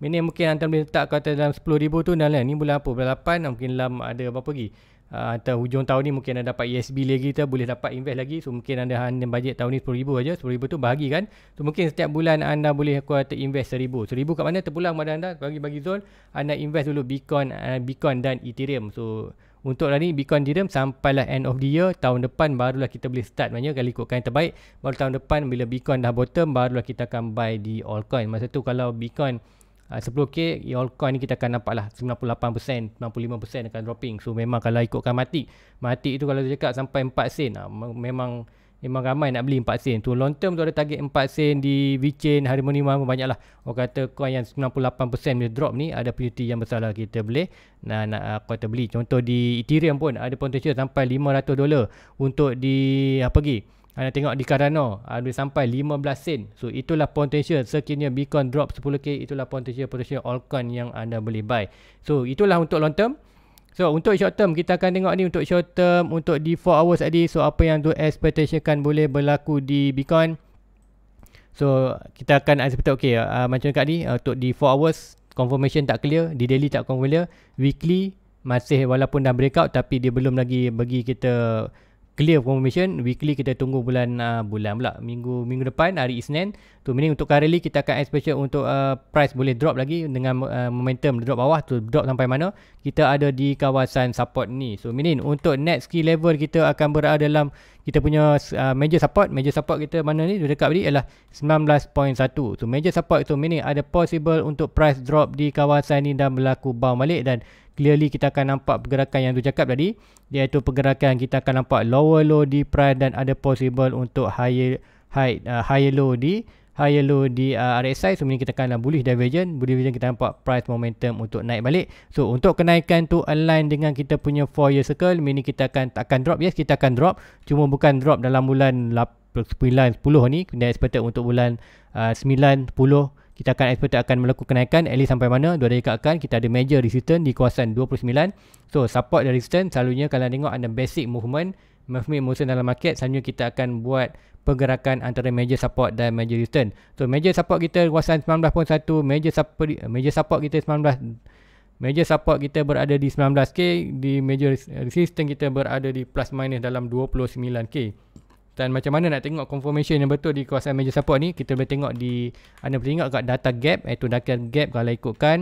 Minim mungkin anda boleh letak kata dalam 10000 tu dan lain. Ni bulan apa? Bulan 8 mungkin dalam ada apa-apa lagi uh, atau hujung tahun ni mungkin anda dapat ESB lagi kita boleh dapat invest lagi so mungkin anda hanya bajet tahun ni 10000 aja 10000 tu bahagi kan so mungkin setiap bulan anda boleh kuat invest 1000 1000 kat mana terpulang pada anda bagi bagi zul, anda invest dulu bitcoin uh, bitcoin dan ethereum so untuk hari ni Bitcoin Ethereum sampailah end of the year tahun depan barulah kita boleh start maknanya kalau ikutkan yang terbaik baru tahun depan bila Bitcoin dah bottom barulah kita akan buy di altcoin masa tu kalau Bitcoin Ah, uh, 10k your coin ni kita akan nampak lah 98% 95% akan dropping so memang kalau ikutkan mati mati tu kalau saya cakap sampai 4 sen uh, memang memang ramai nak beli 4 sen tu long term tu ada target 4 sen di VeChain Harmony Mama banyak lah orang kata coin yang 98% bila drop ni ada peluang yang besar lah kita boleh nak, nak uh, ah, kata beli contoh di Ethereum pun ada potential sampai 500 dolar untuk di apa uh, anda tengok di Cardano ada ah, sampai 15 sen. So itulah potential sekiranya Bitcoin drop 10k itulah potential potential altcoin yang anda boleh buy. So itulah untuk long term. So untuk short term kita akan tengok ni untuk short term untuk di 4 hours tadi so apa yang tu expectation kan boleh berlaku di Bitcoin. So kita akan expect okey uh, ah, macam kat ni uh, untuk di 4 hours confirmation tak clear, di daily tak confirm clear, weekly masih walaupun dah breakout tapi dia belum lagi bagi kita clear confirmation weekly kita tunggu bulan uh, bulan pula minggu minggu depan hari Isnin tu meaning untuk currently kita akan expect untuk uh, price boleh drop lagi dengan uh, momentum drop bawah tu drop sampai mana kita ada di kawasan support ni so meaning untuk next key level kita akan berada dalam kita punya uh, major support major support kita mana ni dekat tadi ialah 19.1 so major support tu meaning ada possible untuk price drop di kawasan ni dan berlaku bounce balik dan clearly kita akan nampak pergerakan yang tu cakap tadi iaitu pergerakan kita akan nampak lower low di price dan ada possible untuk higher high uh, higher low di higher low di uh, RSI so kita akan dalam bullish divergence bullish divergence kita nampak price momentum untuk naik balik so untuk kenaikan tu align dengan kita punya 4 year circle meaning kita akan takkan drop yes kita akan drop cuma bukan drop dalam bulan 8 9, 10 ni kena expected untuk bulan uh, 9, 10 kita akan expect akan melakukan kenaikan at least sampai mana dua hari ke akan kita ada major resistance di kawasan 29 so support dan resistance selalunya kalau tengok ada basic movement movement motion dalam market selalunya kita akan buat pergerakan antara major support dan major resistance so major support kita kawasan 19.1 major support major support kita 19 major support kita berada di 19k di major resistance kita berada di plus minus dalam 29k dan macam mana nak tengok confirmation yang betul di kawasan major support ni Kita boleh tengok di Anda boleh tengok kat data gap Iaitu eh, data gap kalau ikutkan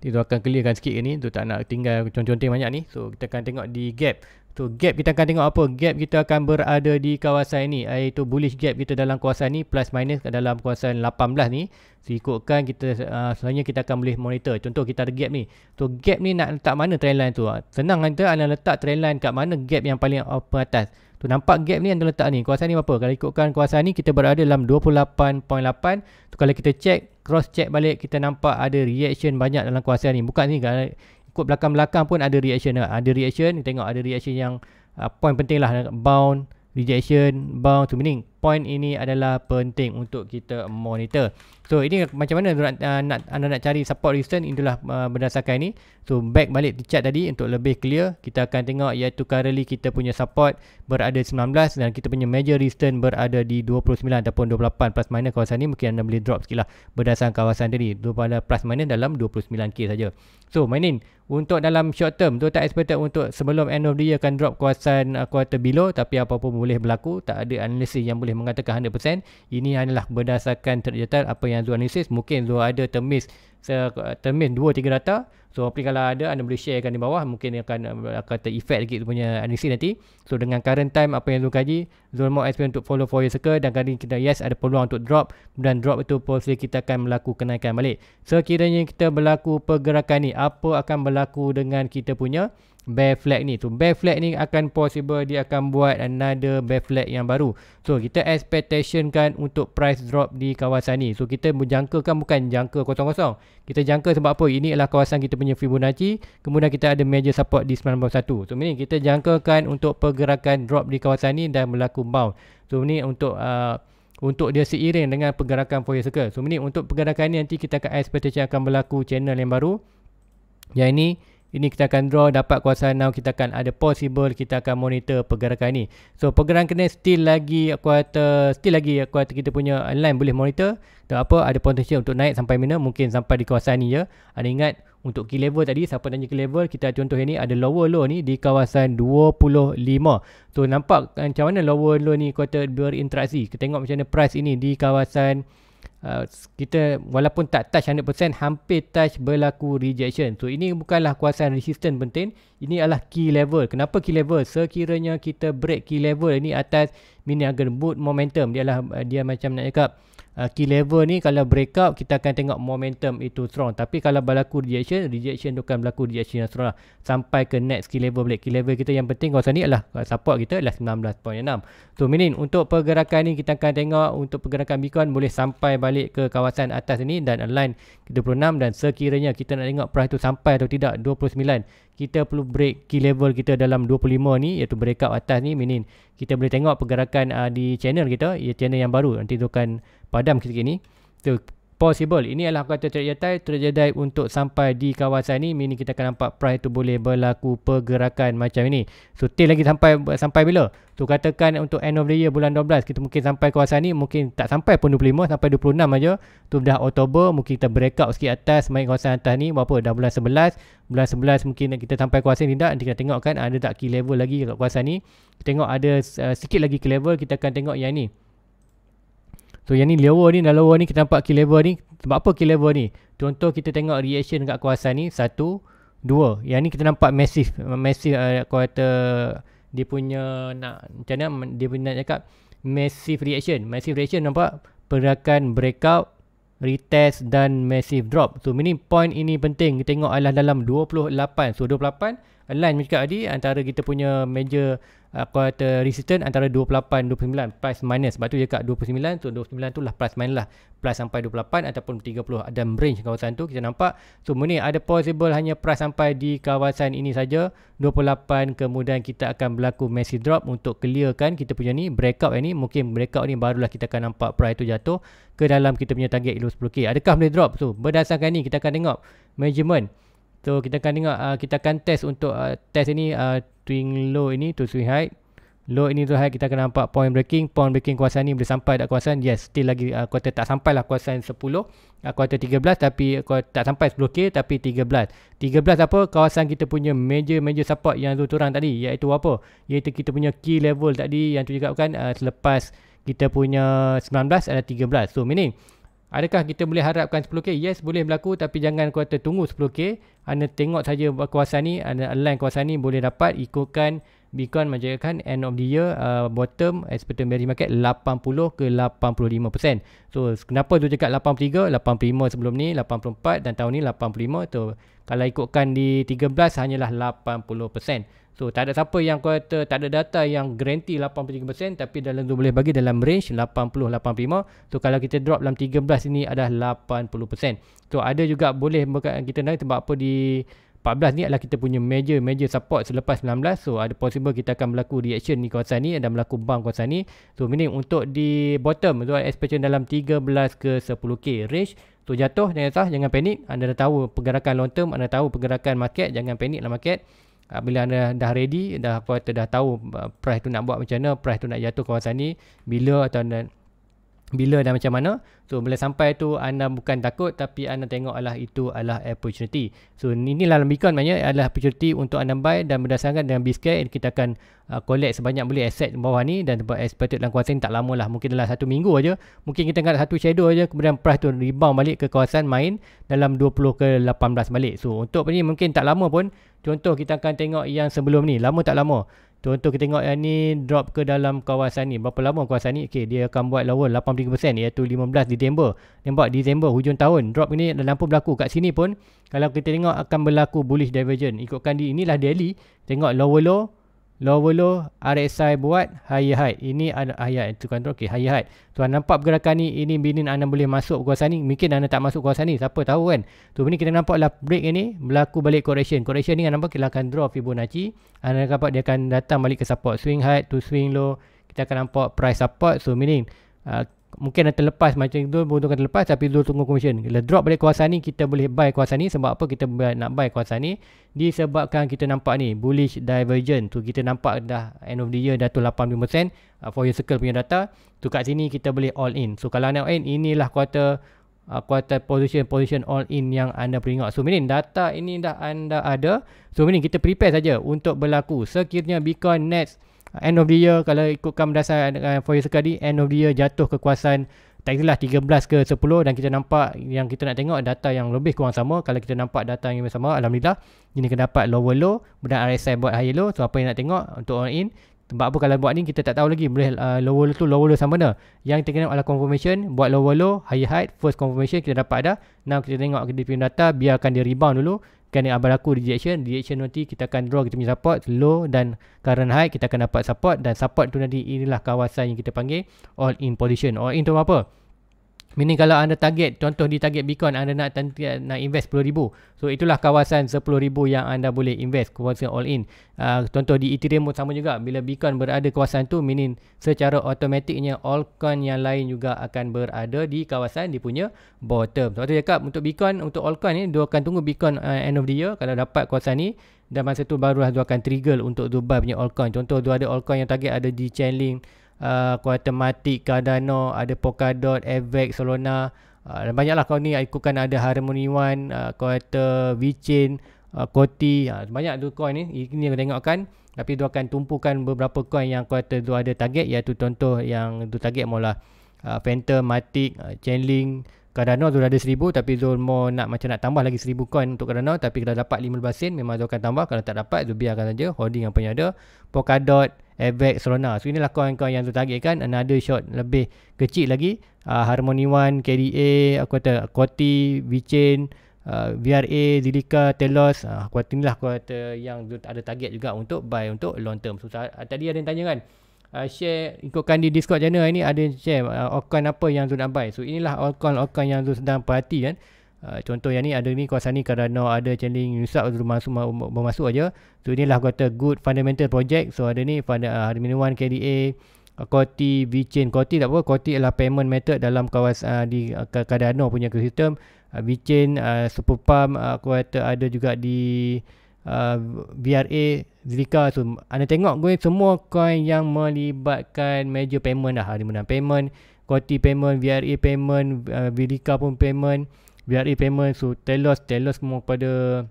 Kita akan clearkan sikit ni Tu tak nak tinggal conteng-conteng banyak ni So kita akan tengok di gap So gap kita akan tengok apa Gap kita akan berada di kawasan ni Iaitu bullish gap kita dalam kawasan ni Plus minus dalam kawasan 18 ni So ikutkan kita uh, ah, Selanjutnya kita akan boleh monitor Contoh kita ada gap ni So gap ni nak letak mana trendline tu ah, Senang kata anda letak trendline kat mana gap yang paling apa atas Tu nampak gap ni anda letak ni. Kuasa ni apa? Kalau ikutkan kuasa ni kita berada dalam 28.8. Tu kalau kita check, cross check balik kita nampak ada reaction banyak dalam kuasa ni. Bukan ni kalau ikut belakang-belakang pun ada reaction. Ha, ada reaction, tengok ada reaction yang uh, point penting lah. Bound, rejection, bounce to meaning. Point ini adalah penting untuk kita monitor. So ini macam mana uh, nak, anda nak cari support resistance itulah uh, berdasarkan ini. So back balik di chart tadi untuk lebih clear. Kita akan tengok iaitu currently kita punya support berada 19 dan kita punya major resistance berada di 29 ataupun 28 plus minus kawasan ini. Mungkin anda boleh drop sikit lah berdasarkan kawasan tadi. Plus minus dalam 29K saja. So mainin untuk dalam short term tu tak expected untuk sebelum end of the year akan drop kawasan uh, quarter below tapi apa pun boleh berlaku tak ada analisis yang boleh mengatakan 100% ini hanyalah berdasarkan terjatal apa yang Zul analisis mungkin Zul ada termis termin 2 3 data so apabila kalau ada anda boleh sharekan di bawah mungkin akan eh, akan ter effect sikit punya analisis nanti so dengan current time apa yang lu kaji Zulmo SP untuk follow for your circle dan kali kita yes ada peluang untuk drop dan drop itu possibly kita akan melaku kenaikan balik sekiranya kita berlaku pergerakan ni apa akan berlaku dengan kita punya bear flag ni so Bear flag ni akan possible dia akan buat another bear flag yang baru. So kita expectation kan untuk price drop di kawasan ni. So kita kan bukan jangka kosong-kosong. Kita jangka sebab apa? Ini adalah kawasan kita punya Fibonacci. Kemudian kita ada major support di 91. So ini kita jangkakan untuk pergerakan drop di kawasan ni dan berlaku bound. So ini untuk... Uh, untuk dia seiring dengan pergerakan Fourier Circle. So, ini untuk pergerakan ini nanti kita akan expectation akan berlaku channel yang baru. Yang ini ini kita akan draw dapat kuasa now kita akan ada possible kita akan monitor pergerakan ini. So pergerakan kena still lagi quarter still lagi quarter kita punya line boleh monitor. Tak apa ada potential untuk naik sampai mana mungkin sampai di kawasan ni ya. Ada ingat untuk key level tadi siapa tanya key level kita contoh yang ni ada lower low ni di kawasan 25. So nampak kan, macam mana lower low ni quarter berinteraksi. Kita tengok macam mana price ini di kawasan uh, kita walaupun tak touch 100% hampir touch berlaku rejection so ini bukanlah kuasaan resistance penting ini adalah key level kenapa key level sekiranya kita break key level ini atas minyak gerbut momentum dia lah dia macam nak cakap uh, key level ni kalau breakout kita akan tengok momentum itu strong tapi kalau berlaku rejection rejection tu kan berlaku rejection yang strong lah sampai ke next key level balik key level kita yang penting kawasan ni adalah ah, support kita adalah 19.6 so meaning untuk pergerakan ni kita akan tengok untuk pergerakan Bitcoin boleh sampai balik ke kawasan atas ni dan align 26 dan sekiranya kita nak tengok price tu sampai atau tidak 29 kita perlu break key level kita dalam 25 ni iaitu breakout atas ni meaning kita boleh tengok pergerakan uh, di channel kita ya channel yang baru nanti tu akan padam ketika ini itu possible ini adalah kata trade yatai trade untuk sampai di kawasan ini meaning kita akan nampak price itu boleh berlaku pergerakan macam ini so tail lagi sampai sampai bila tu so, katakan untuk end of the year bulan 12 kita mungkin sampai kawasan ini mungkin tak sampai pun 25 sampai 26 aja tu dah Oktober mungkin kita breakout sikit atas main kawasan atas ni berapa dah bulan 11 bulan 11 mungkin kita sampai kawasan ini tak nanti kita tengok kan ada tak key level lagi kat kawasan ni tengok ada uh, sikit lagi key level kita akan tengok yang ini. So yang ni lower ni dan lower ni kita nampak key level ni. Sebab apa key level ni? Contoh kita tengok reaction dekat kuasa ni. Satu, dua. Yang ni kita nampak massive. Massive uh, kata dia punya nak macam mana dia punya nak cakap massive reaction. Massive reaction nampak pergerakan breakout retest dan massive drop. So, ini point ini penting. Kita tengok adalah dalam 28. So, align macam tadi antara kita punya major uh, quarter resistance antara 28 29 price minus sebab tu dekat 29 tu 29 tu lah price minus lah price sampai 28 ataupun 30 ada range kawasan tu kita nampak so ini ada possible hanya price sampai di kawasan ini saja 28 kemudian kita akan berlaku massive drop untuk clearkan kita punya ni breakout yang ni mungkin breakout ni barulah kita akan nampak price tu jatuh ke dalam kita punya target ilo 10k adakah boleh drop tu berdasarkan ni kita akan tengok measurement So kita akan tengok uh, kita akan test untuk uh, test ini uh, swing low ini to swing high. Low ini tu high kita akan nampak point breaking, point breaking kuasa ni boleh sampai dekat kuasaan yes, still lagi uh, quarter tak sampai lah kuasaan 10, uh, quarter 13 tapi quarter uh, tak sampai 10k tapi 13. 13 apa? Kawasan kita punya major major support yang tu turun tadi iaitu apa? Iaitu kita punya key level tadi yang tu cakapkan uh, selepas kita punya 19 ada 13. So meaning Adakah kita boleh harapkan 10K? Yes, boleh berlaku tapi jangan kata tunggu 10K. Anda tengok saja kuasa ni, anda align kuasa ni boleh dapat ikutkan Bitcoin menjadikan end of the year uh, bottom expected eh, bear market 80 ke 85%. So kenapa tu cakap 83, 85 sebelum ni, 84 dan tahun ni 85 tu. kalau ikutkan di 13 hanyalah 80%. So tak ada siapa yang kata tak ada data yang guarantee 83% tapi dalam tu boleh bagi dalam range 80-85. So kalau kita drop dalam 13 ini ada 80%. So ada juga boleh kita naik sebab apa di 14 ni adalah kita punya major major support selepas 19 so ada possible kita akan berlaku reaction ni kawasan ni dan berlaku bang kawasan ni so meaning untuk di bottom so especially dalam 13 ke 10k range so jatuh jangan sah jangan panik anda dah tahu pergerakan long term anda tahu pergerakan market jangan panik lah market uh, bila anda dah ready dah apa kata dah tahu uh, price tu nak buat macam mana price tu nak jatuh kawasan ni bila atau anda, bila dan macam mana so bila sampai tu anda bukan takut tapi anda tengok adalah itu adalah opportunity so inilah lebih kurang maknanya adalah opportunity untuk anda buy dan berdasarkan dengan biscare kita akan Uh, collect sebanyak boleh aset bawah ni dan tempat expected dalam kawasan ni tak lama lah mungkin dalam satu minggu aja mungkin kita ingat satu shadow aja kemudian price tu rebound balik ke kawasan main dalam 20 ke 18 balik so untuk ni mungkin tak lama pun contoh kita akan tengok yang sebelum ni lama tak lama contoh kita tengok yang ni drop ke dalam kawasan ni berapa lama kawasan ni Okey dia akan buat lower 83% iaitu 15 Disember nampak Disember hujung tahun drop ni dah lampu berlaku kat sini pun kalau kita tengok akan berlaku bullish divergence ikutkan di inilah daily tengok lower low lower low RSI buat high high. Ini ayat itu kontrol Okey, high high. Tuan nampak pergerakan ni, ini minin anda boleh masuk kuasa ni. Mungkin anda tak masuk kuasa ni. Siapa tahu kan. Tu ini kita nampak lah break ini berlaku balik correction. Correction ni anda nampak kita akan draw Fibonacci. Anda dapat dia akan datang balik ke support. Swing high to swing low. Kita akan nampak price support. So, meaning uh, mungkin akan terlepas macam tu, pun akan terlepas tapi dulu tunggu commission bila drop balik kuasa ni kita boleh buy kuasa ni sebab apa kita nak buy kuasa ni disebabkan kita nampak ni bullish divergence tu kita nampak dah end of the year dah tu 85% uh, for your circle punya data tu kat sini kita boleh all in so kalau nak all in inilah kuota uh, kuarta position position all in yang anda perlu so minin data ini dah anda ada so minin kita prepare saja untuk berlaku sekiranya bitcoin next end of the year kalau ikutkan berdasarkan eh, for your sekali end of the year jatuh kekuasaan tak itulah 13 ke 10 dan kita nampak yang kita nak tengok data yang lebih kurang sama kalau kita nampak data yang sama Alhamdulillah ini kena dapat lower low kemudian RSI buat higher low so apa yang nak tengok untuk orang in sebab apa kalau buat ni kita tak tahu lagi boleh uh, lower low tu lower low sama mana yang kita kena adalah confirmation buat lower low higher high first confirmation kita dapat dah now kita tengok ke dipin data biarkan dia rebound dulu tekan abang aku rejection rejection nanti kita akan draw kita punya support low dan current high kita akan dapat support dan support tu nanti inilah kawasan yang kita panggil all in position all in tu apa Meaning kalau anda target, contoh di target Bitcoin, anda nak nak invest RM10,000. So itulah kawasan RM10,000 yang anda boleh invest, kawasan all in. Uh, contoh di Ethereum pun sama juga. Bila Bitcoin berada kawasan tu, meaning secara automatiknya all coin yang lain juga akan berada di kawasan dia punya bottom. So tu cakap untuk Bitcoin, untuk all coin ni, dia akan tunggu Bitcoin uh, end of the year kalau dapat kawasan ni. Dan masa tu barulah dia akan trigger untuk Dubai punya all coin. Contoh dia ada all coin yang target ada di Chainlink. Quantumatic, ah, Cardano, ada Polkadot, Avex, Solana uh, dan banyaklah kau ni ikutkan ada Harmony One, uh, ah, Quarter, VeChain, uh, Koti, uh, banyak tu coin ni. Ini aku tengokkan tapi tu akan tumpukan beberapa coin yang Quarter tu ada target iaitu contoh yang tu target mula, uh, Phantom, Matic, uh, Chainlink, Cardano Zul ada 1000 tapi Zul more nak macam nak tambah lagi 1000 coin untuk Cardano tapi kalau dapat lima belas sen memang Zul akan tambah kalau tak dapat Zul biarkan saja holding yang punya ada Polkadot Avex Solana so inilah coin-coin yang Zul targetkan another shot lebih kecil lagi uh, Harmony One KDA aku kata Koti VeChain uh, ah, VRA Zilliqa Telos uh, aku kata inilah aku kata yang Zul ada target juga untuk buy untuk long term so, tadi ada yang tanya kan uh, share ikutkan di Discord channel ini ada share uh, alcon apa yang tu nak buy. So inilah alcon-alcon yang tu sedang perhati kan. Uh, contoh yang ni ada ni kawasan ni kerana ada channeling rusak tu masuk masuk aja. So inilah kata good fundamental project. So ada ni pada uh, Harmony KDA uh, Koti V Koti tak apa Koti adalah payment method dalam kawasan uh, di uh, Cardano punya ekosistem uh, V chain uh, super pump uh, aku kata ada juga di Uh, VRA Zika so anda tengok gue semua coin yang melibatkan major payment dah ada menang payment Koti payment VRA payment uh, Vika pun payment VRA payment so Telos Telos semua pada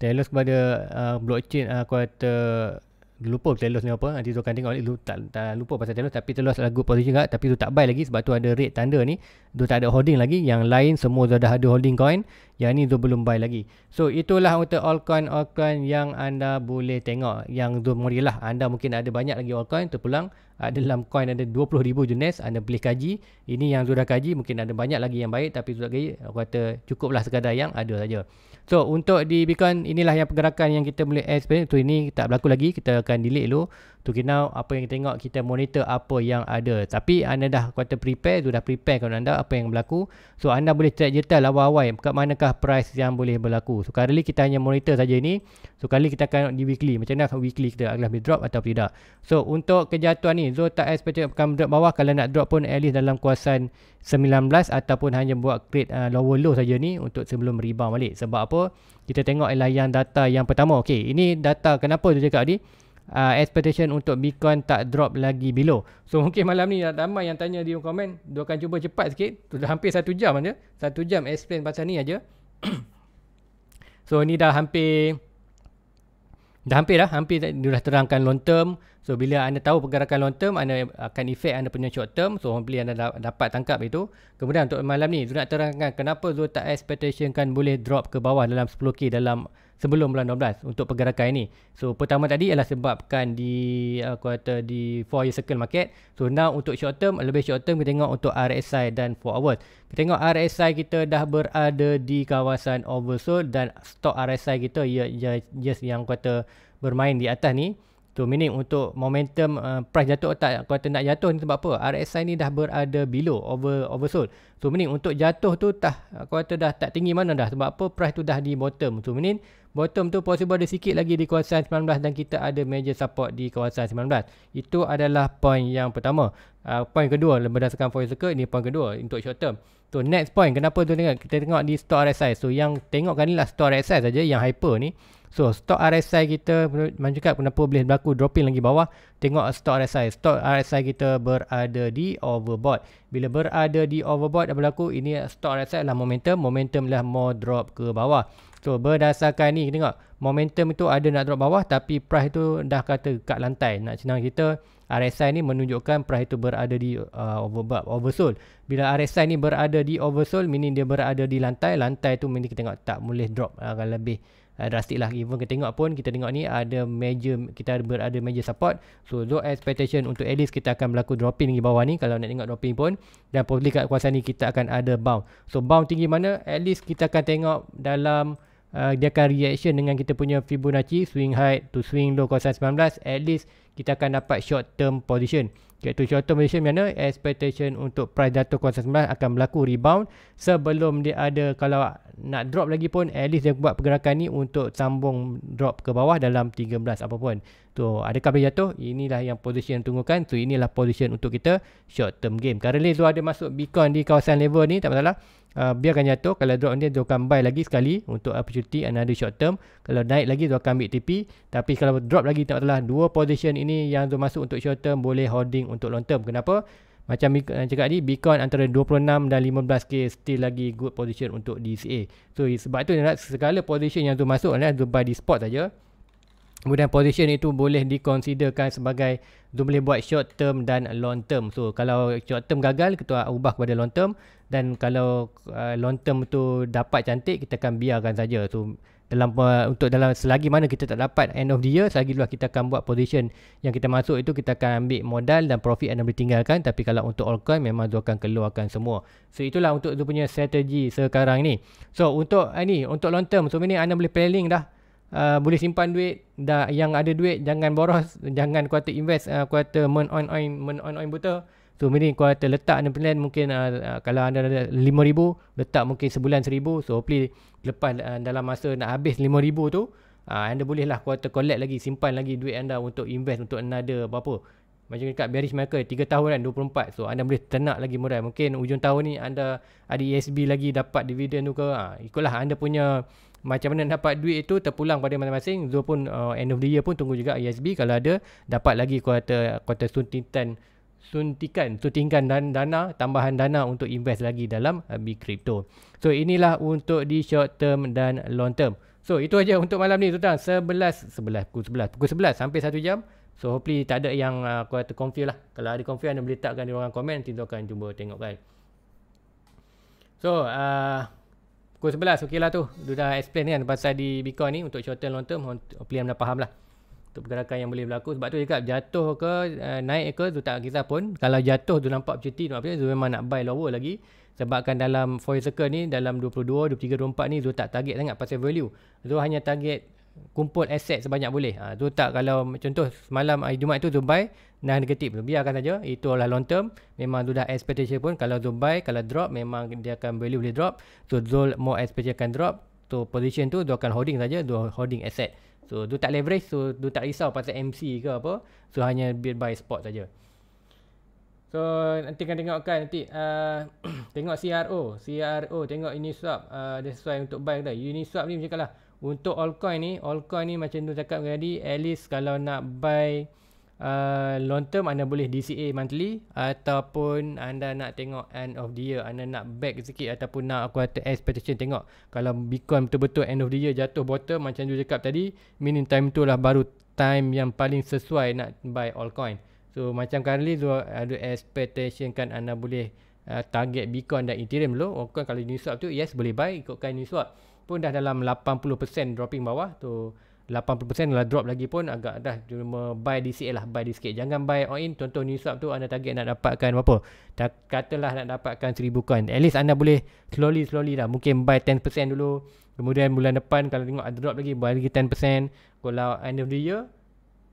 Telos pada uh, blockchain uh, kuarter lupa telus ni apa nanti tu akan tengok lagi tak, tak lupa pasal telus tapi telus adalah good position juga tapi tu tak buy lagi sebab tu ada rate tanda ni tu tak ada holding lagi yang lain semua tu dah ada holding coin yang ni tu belum buy lagi so itulah untuk all coin all coin yang anda boleh tengok yang tu murilah anda mungkin ada banyak lagi all coin tu pulang uh, dalam coin ada 20,000 jenis anda boleh kaji ini yang sudah kaji mungkin ada banyak lagi yang baik tapi sudah kaji aku kata cukuplah sekadar yang ada saja so untuk di Bitcoin inilah yang pergerakan yang kita boleh add sebenarnya tu ini tak berlaku lagi kita akan delete dulu kita now apa yang kita tengok kita monitor apa yang ada tapi anda dah kata prepare sudah prepare kalau anda apa yang berlaku so anda boleh track jetal awal-awal kat manakah price yang boleh berlaku so currently kita hanya monitor saja ini So kali kita akan di weekly Macam mana weekly kita akan lebih drop atau tidak So untuk kejatuhan ni Zul tak expect akan drop bawah Kalau nak drop pun at least dalam kuasan 19 Ataupun hanya buat create uh, lower low saja ni Untuk sebelum rebound balik Sebab apa Kita tengok ialah yang data yang pertama Okay ini data kenapa tu cakap tadi Uh, expectation untuk Bitcoin tak drop lagi below So mungkin malam ni ada ramai yang tanya di komen Dia akan cuba cepat sikit tu Dah hampir satu jam aja, Satu jam explain pasal ni aja. so ni dah hampir dah hampir dah hampir dah, dia dah terangkan long term So bila anda tahu pergerakan long term, anda akan efek anda punya short term. So hopefully anda da- dapat tangkap itu. Kemudian untuk malam ni, Zul nak terangkan kenapa Zul tak expectation kan boleh drop ke bawah dalam 10k dalam sebelum bulan 12 untuk pergerakan ini. So pertama tadi adalah sebabkan di uh, kata di 4 year circle market. So now untuk short term, lebih short term kita tengok untuk RSI dan 4 hours. Kita tengok RSI kita dah berada di kawasan oversold dan stock RSI kita ia just yang kata bermain di atas ni tu meaning untuk momentum uh, price jatuh tak kuat nak jatuh ni sebab apa RSI ni dah berada below over oversold Tu meaning untuk jatuh tu tak kuat dah tak tinggi mana dah sebab apa price tu dah di bottom Tu meaning bottom tu possible ada sikit lagi di kawasan 19 dan kita ada major support di kawasan 19 itu adalah point yang pertama uh, point kedua berdasarkan voice circle ni point kedua untuk short term Tu next point kenapa tu tengok kita tengok di stock RSI so yang tengokkan ni lah stock RSI saja yang hyper ni So stock RSI kita Man juga. kenapa boleh berlaku dropping lagi bawah Tengok stock RSI Stock RSI kita berada di overbought Bila berada di overbought dan berlaku Ini stock RSI adalah momentum Momentum lah more drop ke bawah So berdasarkan ni kita tengok Momentum itu ada nak drop bawah Tapi price itu dah kata kat lantai Nak senang kita RSI ni menunjukkan price itu berada di uh, overbought, oversold. Bila RSI ni berada di oversold, meaning dia berada di lantai. Lantai tu meaning kita tengok tak boleh drop uh, akan lebih. Eh, drastic lah even kita tengok pun kita tengok ni ada major kita berada major support so low expectation untuk at least kita akan berlaku dropping di bawah ni kalau nak tengok dropping pun dan probably kat kuasa ni kita akan ada bound so bound tinggi mana at least kita akan tengok dalam uh, dia akan reaction dengan kita punya Fibonacci swing high to swing low kuasa 19 at least kita akan dapat short term position iaitu short term position mana expectation untuk price jatuh kuasa 9 akan berlaku rebound sebelum dia ada kalau nak drop lagi pun at least dia buat pergerakan ni untuk sambung drop ke bawah dalam 13 apapun tu adakah boleh jatuh inilah yang position yang tunggukan tu inilah position untuk kita short term game currently tu ada masuk bitcoin di kawasan level ni tak masalah uh, biarkan jatuh kalau drop nanti dia akan buy lagi sekali untuk opportunity ah, another short term kalau naik lagi dia akan ambil TP tapi kalau drop lagi tak telah dua position ini yang tu masuk untuk short term boleh holding untuk long term kenapa macam yang ah, cakap tadi, Bitcoin antara 26 dan 15k still lagi good position untuk DCA. So sebab tu nak segala position yang tu masuk adalah to buy di spot saja. Kemudian position itu boleh dikonsiderkan sebagai dia boleh buat short term dan long term. So kalau short term gagal kita ubah kepada long term dan kalau uh, long term tu dapat cantik kita akan biarkan saja. So dalam uh, untuk dalam selagi mana kita tak dapat end of the year selagi lah kita akan buat position yang kita masuk itu kita akan ambil modal dan profit yang boleh tinggalkan tapi kalau untuk all coin memang dia akan keluarkan semua. So itulah untuk dia punya strategi sekarang ni. So untuk uh, untuk long term so ini anda boleh planning dah uh, boleh simpan duit dah yang ada duit jangan boros jangan kuota invest uh, ah, kuota men on on men on on buta so mending kuota letak dan plan mungkin uh, kalau anda ada 5000 letak mungkin sebulan 1000 so hopefully lepas uh, dalam masa nak habis 5000 tu uh, anda boleh lah kuota collect lagi simpan lagi duit anda untuk invest untuk another apa-apa macam dekat bearish market 3 tahun kan 24 so anda boleh ternak lagi murah mungkin ujung tahun ni anda ada ESB lagi dapat dividen tu ke uh, ikutlah anda punya macam mana dapat duit itu terpulang pada masing-masing Zul pun uh, end of the year pun tunggu juga ISB kalau ada dapat lagi kuota kuota suntikan suntikan suntikan dan dana tambahan dana untuk invest lagi dalam uh, B crypto so inilah untuk di short term dan long term so itu aja untuk malam ni tuan 11 11 pukul 11 pukul 11 sampai 1 jam So hopefully tak ada yang uh, aku confuse lah. Kalau ada confuse anda boleh letakkan di ruangan komen. Nanti tu akan cuba tengok kan. So uh, Pukul 11 okey lah tu. Dia dah explain kan pasal di Bitcoin ni untuk short term long term. Hopefully anda faham lah. Untuk pergerakan yang boleh berlaku. Sebab tu dia kata jatuh ke eh, naik ke tu tak kisah pun. Kalau jatuh tu nampak macam T tu maksudnya memang nak buy lower lagi. Sebabkan dalam foil circle ni dalam 22, 23, 24 ni tu tak target sangat pasal value. Tu hanya target kumpul aset sebanyak boleh. Ha, tu tak kalau contoh semalam hari Jumaat tu Dubai nah negatif. Biarkan saja. Itu adalah long term. Memang tu dah expectation pun. Kalau Dubai kalau drop memang dia akan boleh boleh drop. So Zul more expectation akan drop. So position tu dia akan holding saja. Dia holding aset. So tu tak leverage. So tu tak risau pasal MC ke apa. So hanya build by spot saja. So nanti kan tengokkan nanti uh, tengok CRO, CRO tengok Uniswap uh, ada sesuai untuk buy ke tak. Uniswap ni macam kalah. Lah untuk all altcoin ni coin ni macam tu cakap tadi at least kalau nak buy uh, long term anda boleh DCA monthly ataupun anda nak tengok end of the year anda nak back sikit ataupun nak aku kata expectation tengok kalau Bitcoin betul-betul end of the year jatuh bottom macam tu cakap tadi meaning time tu lah baru time yang paling sesuai nak buy all coin. so macam currently tu ada expectation kan anda boleh uh, target Bitcoin dan Ethereum dulu altcoin kalau new tu yes boleh buy ikutkan new swap pun dah dalam 80% dropping bawah tu 80% lah drop lagi pun agak dah cuma buy di sikit lah buy di sikit jangan buy all in contoh new swap tu anda target nak dapatkan apa tak katalah nak dapatkan 1000 coin at least anda boleh slowly slowly lah mungkin buy 10% dulu kemudian bulan depan kalau tengok ada drop lagi buy lagi 10% kalau end of the year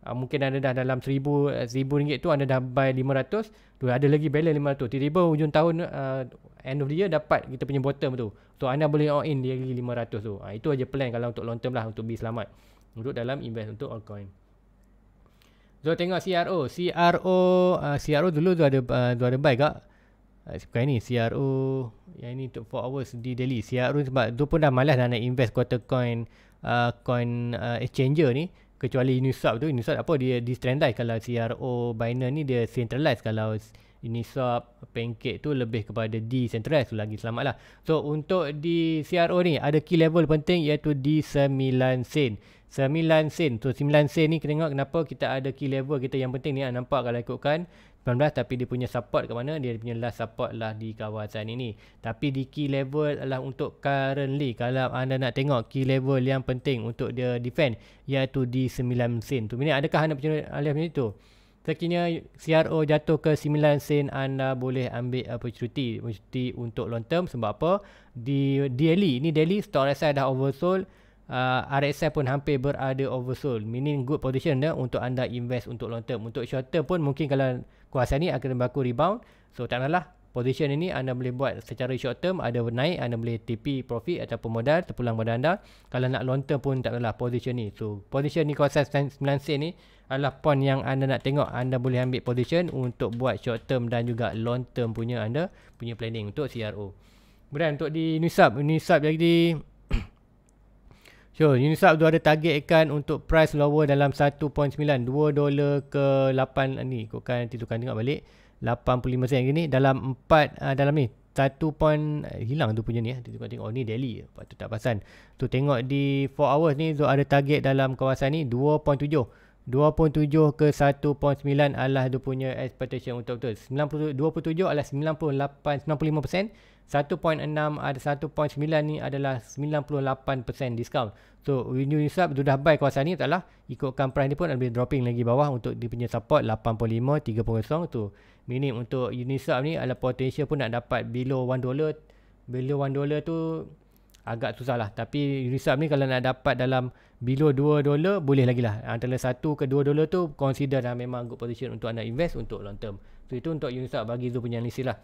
uh, mungkin anda dah dalam seribu eh, seribu ringgit tu anda dah buy lima ratus tu ada lagi balance lima ratus tiba-tiba hujung tahun uh, end of the year dapat kita punya bottom tu so anda boleh all in lagi lima ratus tu uh, itu aja plan kalau untuk long term lah untuk be selamat untuk dalam invest untuk altcoin so tengok CRO CRO uh, CRO dulu tu ada uh, tu ada buy kak uh, bukan ni CRO yang ini untuk 4 hours di Delhi CRO sebab tu pun dah malas dah nak invest quarter coin uh, coin uh, exchanger ni kecuali Uniswap tu Uniswap apa dia decentralized kalau CRO Binance ni dia centralized kalau Uniswap pancake tu lebih kepada decentralized tu lagi selamat lah so untuk di CRO ni ada key level penting iaitu di 9 sen 9 sen so 9 sen ni kena tengok kenapa kita ada key level kita yang penting ni nampak kalau ikutkan 19 tapi dia punya support ke mana dia punya last support lah di kawasan ini tapi di key level adalah untuk currently kalau anda nak tengok key level yang penting untuk dia defend iaitu di 9 sen tu minit adakah anda percaya alias macam itu Sekiranya CRO jatuh ke 9 sen anda boleh ambil opportunity, opportunity untuk long term sebab apa? Di daily, ini daily stock RSI dah oversold uh, RSI pun hampir berada oversold meaning good position dia untuk anda invest untuk long term untuk short term pun mungkin kalau kuasa ni akan berlaku rebound so tak nalah position ini anda boleh buat secara short term ada naik anda boleh TP profit ataupun modal terpulang pada anda kalau nak long term pun tak nalah position ni so position ni kuasa 9 sen ni adalah point yang anda nak tengok anda boleh ambil position untuk buat short term dan juga long term punya anda punya planning untuk CRO Kemudian untuk di Nusab, Nusab lagi di So Uniswap tu ada target kan untuk price lower dalam 1.9 2 dolar ke 8 ah, ni ikutkan nanti tukar tengok balik 85 sen ni dalam 4 uh, ah, dalam ni 1 point eh, hilang tu punya ni eh. Tengok tengok oh, ni daily Lepas tu tak pasan. Tu tengok di 4 hours ni tu ada target dalam kawasan ni 2.7. 2.7 ke 1.9 adalah dia punya expectation untuk tu. 97 adalah 98 95%. 1.6 ada 1.9 ni adalah 98% discount. So renew Uniswap sudah buy kuasa ni taklah ikutkan price ni pun ada dropping lagi bawah untuk dia punya support 85 30 tu. Minim untuk Uniswap ni ada potential pun nak dapat below 1 dollar. Below 1 dollar tu agak susah lah. Tapi Uniswap ni kalau nak dapat dalam below 2 dollar boleh lagi lah. Antara 1 ke 2 dollar tu consider lah memang good position untuk anda invest untuk long term. So itu untuk Uniswap bagi tu punya analisis lah.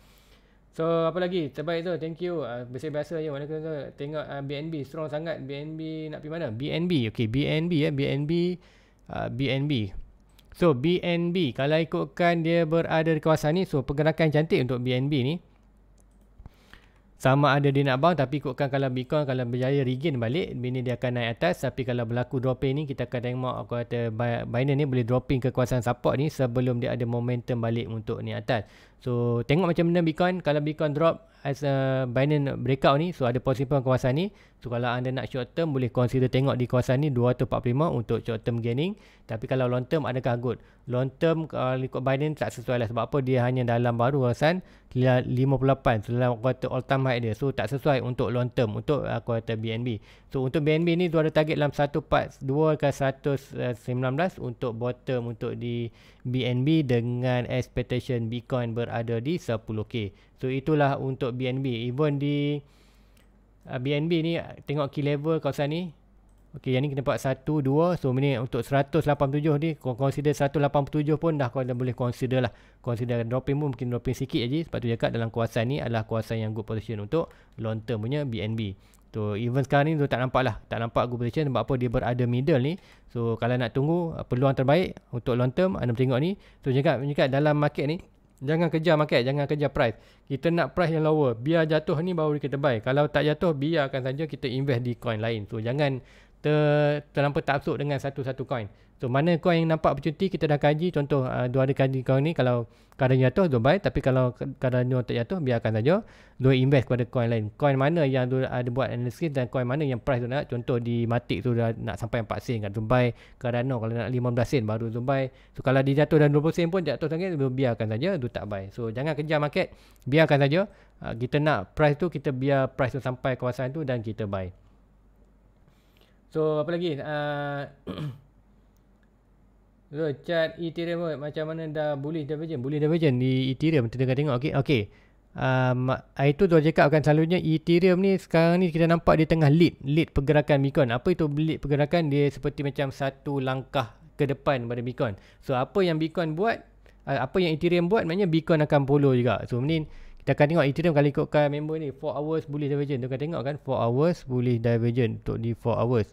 So apa lagi terbaik tu thank you uh, biasa-biasa je mana kena tengok uh, ah, BNB strong sangat BNB nak pergi mana BNB okey BNB ya eh. BNB uh, ah, BNB So BNB kalau ikutkan dia berada di kawasan ni so pergerakan cantik untuk BNB ni sama ada dia nak bang tapi ikutkan kalau Bitcoin kalau berjaya regain balik bini dia akan naik atas tapi kalau berlaku dropping ni kita akan tengok aku kata Binance ni boleh dropping ke kawasan support ni sebelum dia ada momentum balik untuk ni atas so tengok macam mana Bitcoin kalau Bitcoin drop as a Binance breakout ni so ada possible kawasan ni so kalau anda nak short term boleh consider tengok di kawasan ni 245 untuk short term gaining tapi kalau long term adakah good long term kalau uh, ikut Binance tak sesuai lah sebab apa dia hanya dalam baru kawasan 58 selama kuartal all time high dia so tak sesuai untuk long term untuk uh, ah, kuartal BNB so untuk BNB ni dua ada target dalam 142 ke 119 eh, untuk bottom untuk di BNB dengan expectation Bitcoin berada di 10k so itulah untuk BNB even di uh, ah, BNB ni tengok key level kawasan ni Okey, yang ni kita buat 1, 2. So, ni untuk 187 ni, kau consider 187 pun dah kau boleh consider lah. Consider dropping pun mungkin dropping sikit aja. Sebab tu cakap dalam kuasa ni adalah kuasa yang good position untuk long term punya BNB. So, even sekarang ni tu tak nampak lah. Tak nampak good position sebab apa dia berada middle ni. So, kalau nak tunggu uh, peluang terbaik untuk long term, anda tengok ni. So, cakap, cakap dalam market ni, Jangan kejar market, jangan kejar price. Kita nak price yang lower. Biar jatuh ni baru kita buy. Kalau tak jatuh, biarkan saja kita invest di coin lain. So, jangan ter, terlalu taksub dengan satu-satu coin. So mana coin yang nampak opportunity kita dah kaji contoh uh, dua ada kaji coin ni kalau kadar jatuh don't buy tapi kalau kadar ni tak jatuh biarkan saja Dua invest kepada coin lain. Coin mana yang dia ada buat analysis dan coin mana yang price tu nak contoh di matik tu dah nak sampai 4 sen kan don't kadar no kalau nak 15 sen baru don't buy. So kalau dia jatuh dan 20 sen pun jatuh lagi biarkan saja do tak buy. So jangan kejar market biarkan saja uh, kita nak price tu kita biar price tu sampai kawasan tu dan kita buy. So apa lagi? Uh, so chart Ethereum pun macam mana dah bullish divergen? Bullish divergen di Ethereum kita tengah tengok. Okay. okay. Um, ah, itu tu cakap kan selalunya Ethereum ni sekarang ni kita nampak dia tengah lead. Lead pergerakan Bitcoin. Apa itu lead pergerakan? Dia seperti macam satu langkah ke depan pada Bitcoin. So apa yang Bitcoin buat? Uh, apa yang Ethereum buat? Maknanya Bitcoin akan follow juga. So ni kita akan tengok Ethereum kalau ikutkan member ni 4 hours boleh divergence. Tu kan tengok kan 4 hours boleh divergence untuk di 4 hours.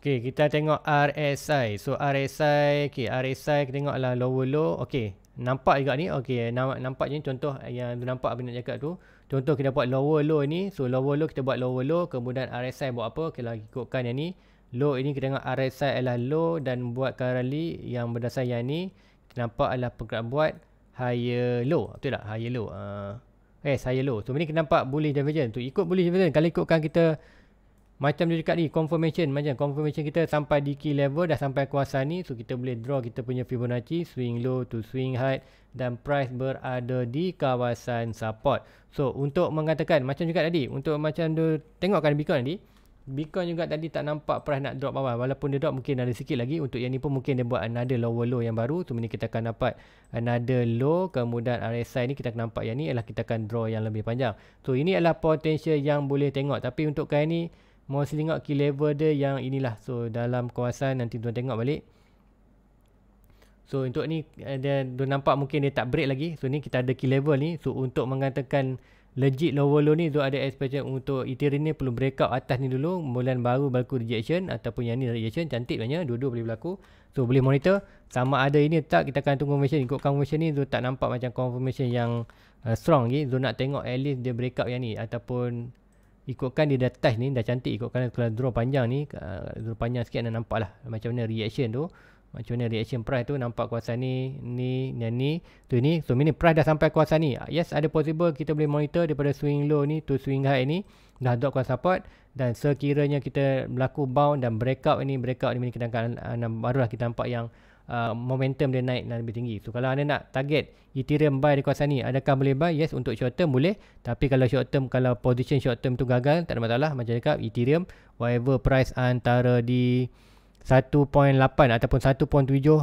Okay kita tengok RSI. So RSI, okey, RSI kita tengoklah lower low. Okay, nampak juga ni. Okay, nampak nampak je contoh yang nampak apa nak cakap tu. Contoh kita buat lower low ni. So lower low kita buat lower low, kemudian RSI buat apa? Kita lagi ikutkan yang ni. Low ini kita tengok RSI adalah low dan buat rally yang berdasar yang ni. Kita nampak adalah pergerak buat higher low. Betul tak? Higher low. Uh, ah. yes, eh, higher low. So ini kita nampak bullish divergence. Tu ikut bullish divergence. Kalau ikutkan kita macam dia cakap ni confirmation macam confirmation kita sampai di key level dah sampai kuasa ni so kita boleh draw kita punya Fibonacci swing low to swing high dan price berada di kawasan support. So untuk mengatakan macam juga tadi untuk macam tu tengokkan Bitcoin tadi Bitcoin juga tadi tak nampak price nak drop bawah walaupun dia drop mungkin ada sikit lagi untuk yang ni pun mungkin dia buat another lower low yang baru tu so, kita akan dapat another low kemudian RSI ni kita akan nampak yang ni ialah kita akan draw yang lebih panjang so ini adalah potential yang boleh tengok tapi untuk kali ni Mau tengok key level dia yang inilah. So dalam kawasan nanti tuan tengok balik. So untuk ni eh, dia, dia nampak mungkin dia tak break lagi. So ni kita ada key level ni. So untuk mengatakan legit lower low ni tu ada expectation untuk Ethereum ni perlu break breakout atas ni dulu. Kemudian baru berlaku rejection ataupun yang ni rejection cantik banyak. Dua-dua boleh berlaku. So boleh monitor. Sama ada ini tak kita akan tunggu confirmation. Ikut confirmation ni tu tak nampak macam confirmation yang uh, strong lagi. tu nak tengok at least dia breakout yang ni ataupun ikutkan dia dah test ni dah cantik ikutkan kalau draw panjang ni uh, draw panjang sikit dan nampak lah macam mana reaction tu macam mana reaction price tu nampak kuasa ni ni ni ni tu ni so ini price dah sampai kuasa ni ah, yes ada possible kita boleh monitor daripada swing low ni to swing high ni dah drop kuasa support dan sekiranya kita berlaku bound dan breakout ni breakout ni kita akan uh, barulah kita nampak yang Uh, momentum dia naik lebih tinggi. So kalau anda nak target Ethereum buy di kawasan ni, adakah boleh buy? Yes, untuk short term boleh. Tapi kalau short term, kalau position short term tu gagal, tak ada masalah. Macam cakap Ethereum, whatever price antara di 1.8 ataupun 1.7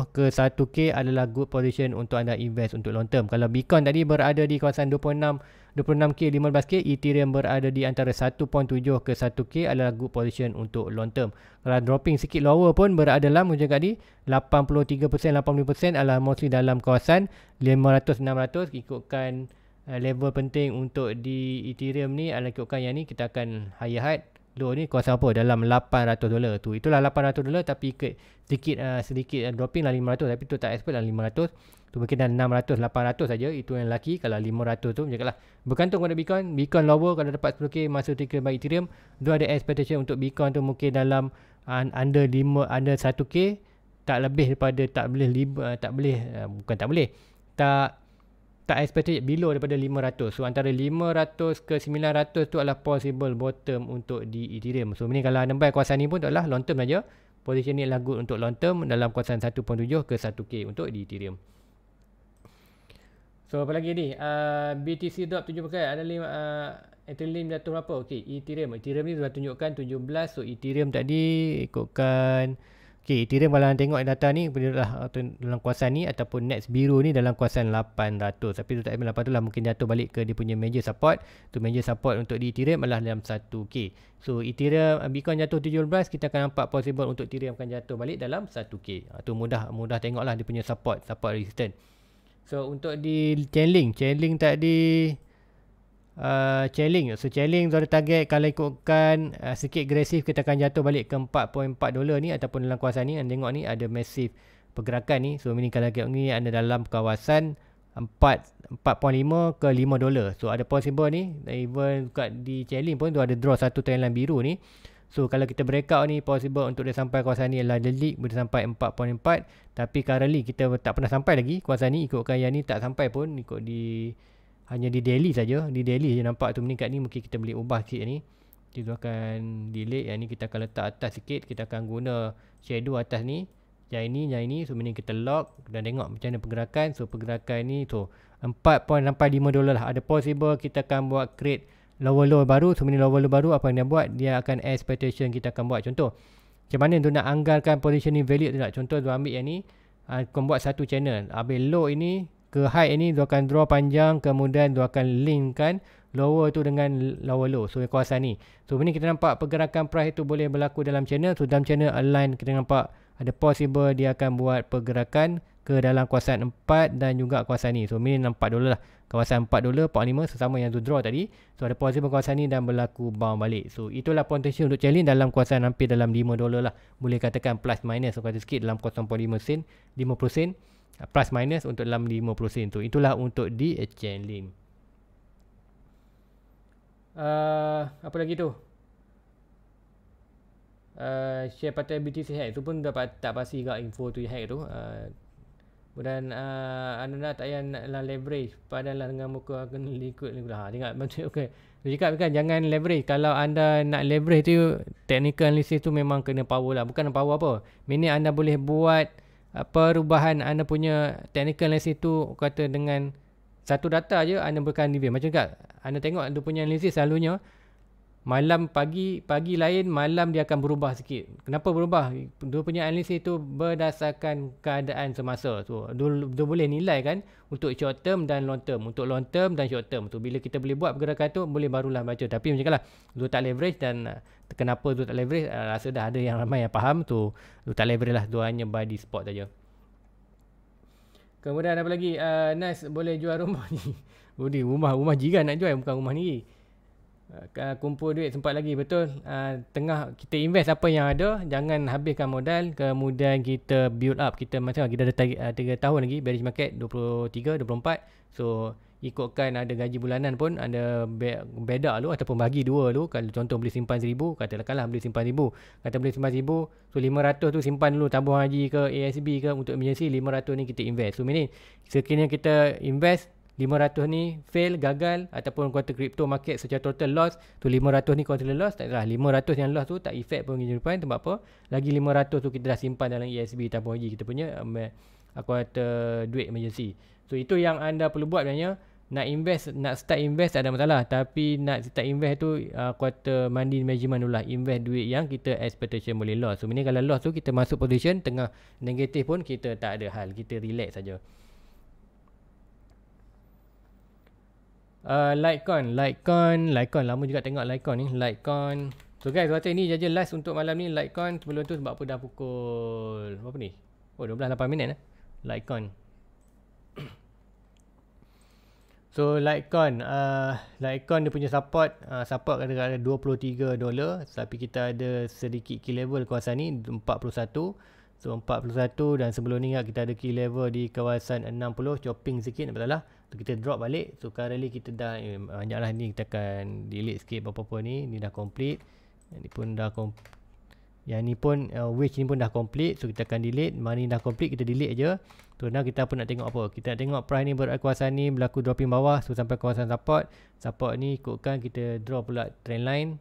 ke 1K adalah good position untuk anda invest untuk long term. Kalau Bitcoin tadi berada di kawasan 26, 26K, 15K, Ethereum berada di antara 1.7 ke 1K adalah good position untuk long term. Kalau dropping sikit lower pun berada dalam macam tadi 83%, 80% adalah mostly dalam kawasan 500, 600 ikutkan eh, level penting untuk di Ethereum ni adalah ikutkan yang ni kita akan hi-hat. hi hat low ni kurang apa dalam 800 dolar tu itulah 800 dolar tapi ikut sedikit uh, sedikit uh, dropping lah 500 tapi tu tak expert lah 500 tu mungkin dah 600 800 saja itu yang lucky kalau 500 tu macam lah bukan bergantung pada Bitcoin Bitcoin lower kalau dapat 10k masuk tiga kira baik Ethereum tu ada expectation untuk Bitcoin tu mungkin dalam uh, under 5 under 1k tak lebih daripada tak boleh uh, tak boleh uh, bukan tak boleh tak tak expected below daripada 500. So antara 500 ke 900 tu adalah possible bottom untuk di Ethereum. So ini kalau anda buy kawasan ni pun adalah long term saja. Position ni adalah good untuk long term dalam kawasan 1.7 ke 1k untuk di Ethereum. So apa lagi ni? Uh, ah, BTC drop 7 pekat. Ada lim, uh, ah, Ethereum jatuh berapa? Okay, Ethereum. Ethereum ni sudah tunjukkan 17. So Ethereum tadi ikutkan... Okay, Ethereum kalau anda tengok data ni lah, dalam kuasa ni ataupun next biru ni dalam kuasaan 800. Tapi tu tak apa lah mungkin jatuh balik ke dia punya major support. Tu major support untuk di Ethereum adalah dalam 1K. So Ethereum uh, Bitcoin jatuh 17 kita akan nampak possible untuk Ethereum akan jatuh balik dalam 1K. Ha, tu mudah mudah tengoklah lah dia punya support, support resistance. So untuk di chain link, chain link tadi uh, challenge so challenge zona target kalau ikutkan uh, sikit agresif kita akan jatuh balik ke 4.4 dolar ni ataupun dalam kawasan ni anda tengok ni ada massive pergerakan ni so meaning kalau ikut ni anda dalam kawasan 4.5 ke 5 dolar so ada possible ni even kat di challenge pun tu ada draw satu trendline biru ni So kalau kita breakout ni possible untuk dia sampai kawasan ni adalah delik boleh sampai 4.4 tapi currently kita tak pernah sampai lagi kawasan ni ikutkan yang ni tak sampai pun ikut di hanya di daily saja di daily je nampak tu meningkat ni mungkin kita boleh ubah sikit ni kita akan delete yang ni kita akan letak atas sikit kita akan guna shadow atas ni yang ini yang ini so ini kita lock dan tengok macam mana pergerakan so pergerakan ni tu so, 4.65 dollar lah ada possible kita akan buat create lower low baru so ini lower low baru apa yang dia buat dia akan expectation kita akan buat contoh macam mana tu nak anggarkan position ni valid tu nak contoh tu ambil yang ni Uh, buat satu channel Habis low ini ke high ini dia akan draw panjang kemudian dia akan kan lower tu dengan lower low so kawasan ni so ini kita nampak pergerakan price itu boleh berlaku dalam channel so dalam channel align kita nampak ada possible dia akan buat pergerakan ke dalam kawasan 4 dan juga kawasan ni so minimum 4 dolar lah kawasan 4 dolar 4.5 sesama yang tu draw tadi so ada possible kawasan ni dan berlaku bound balik so itulah potensi untuk challenge dalam kawasan hampir dalam 5 dolar lah boleh katakan plus minus so kata sikit dalam 0.5 sen 50 sen Ah, plus minus untuk dalam 50 sen tu itulah untuk di chain link uh, ah, apa lagi tu uh, share patah BTC hack tu pun dapat tak pasti juga info tu hack tu uh, dan uh, anda nak tak payah nak lah leverage padanlah dengan muka akan ikut ni ha, tengok macam okey dia cakap kan jangan leverage kalau anda nak leverage tu technical analysis tu memang kena power lah bukan power apa meaning anda boleh buat Ah, perubahan anda punya technical analysis tu kata dengan satu data aja anda berikan review macam dekat anda tengok anda punya analysis selalunya malam pagi pagi lain malam dia akan berubah sikit kenapa berubah dia punya analisis itu berdasarkan keadaan semasa tu so, dia, dia boleh nilai kan untuk short term dan long term untuk long term dan short term tu bila kita boleh buat pergerakan tu boleh barulah baca tapi macam lah dia tak leverage dan uh, kenapa dia tak leverage uh, rasa dah ada yang ramai yang faham tu dia tak leverage lah dia hanya buy spot saja kemudian apa lagi uh, nice boleh jual rumah ni Budi, rumah rumah jiran nak jual bukan rumah ni kumpul duit tempat lagi betul ah, tengah kita invest apa yang ada jangan habiskan modal kemudian kita build up kita macam kita ada tiga ah, tiga tahun lagi bearish market 23 24 so ikutkan ada gaji bulanan pun ada beda lu ataupun bagi dua lu kalau contoh boleh simpan katalah katakanlah boleh simpan seribu kata boleh simpan seribu so lima ratus tu simpan dulu tabung haji ke ASB ke untuk emergency ratus ni kita invest so meaning sekiranya kita invest 500 ni fail, gagal ataupun kau crypto market secara total loss tu 500 ni kau total loss, taklah 500 yang loss tu tak efek pun kehidupan sebab apa? Lagi 500 tu kita dah simpan dalam ESB ataupun lagi kita punya um, uh, aku kata duit emergency. So itu yang anda perlu buat sebenarnya nak invest, nak start invest tak ada masalah tapi nak start invest tu uh, quarter mandi management dulu lah invest duit yang kita expectation boleh loss so ini kalau loss tu kita masuk position tengah negatif pun kita tak ada hal kita relax saja. uh, Litecoin Litecoin Litecoin lama juga tengok Litecoin ni Litecoin So guys waktu ni jaja last untuk malam ni Litecoin sebelum tu sebab apa dah pukul Berapa ni? Oh 12.8 minit eh Litecoin So Litecoin uh, Litecoin dia punya support uh, Support kata kata 23 dolar Tapi kita ada sedikit key level kuasa ni 41 So 41 dan sebelum ni kita ada key level di kawasan 60 Chopping sikit nak betul lah tu kita drop balik so currently kita dah eh, banyaklah ni kita akan delete sikit apa-apa ni ni dah complete yang ni pun dah comp- yang ni pun uh, eh, which ni pun dah complete so kita akan delete mari dah complete kita delete aje tu so, now kita pun nak tengok apa kita nak tengok price ni berkuasaan ni berlaku dropping bawah so sampai kawasan support support ni ikutkan kita draw pula trend line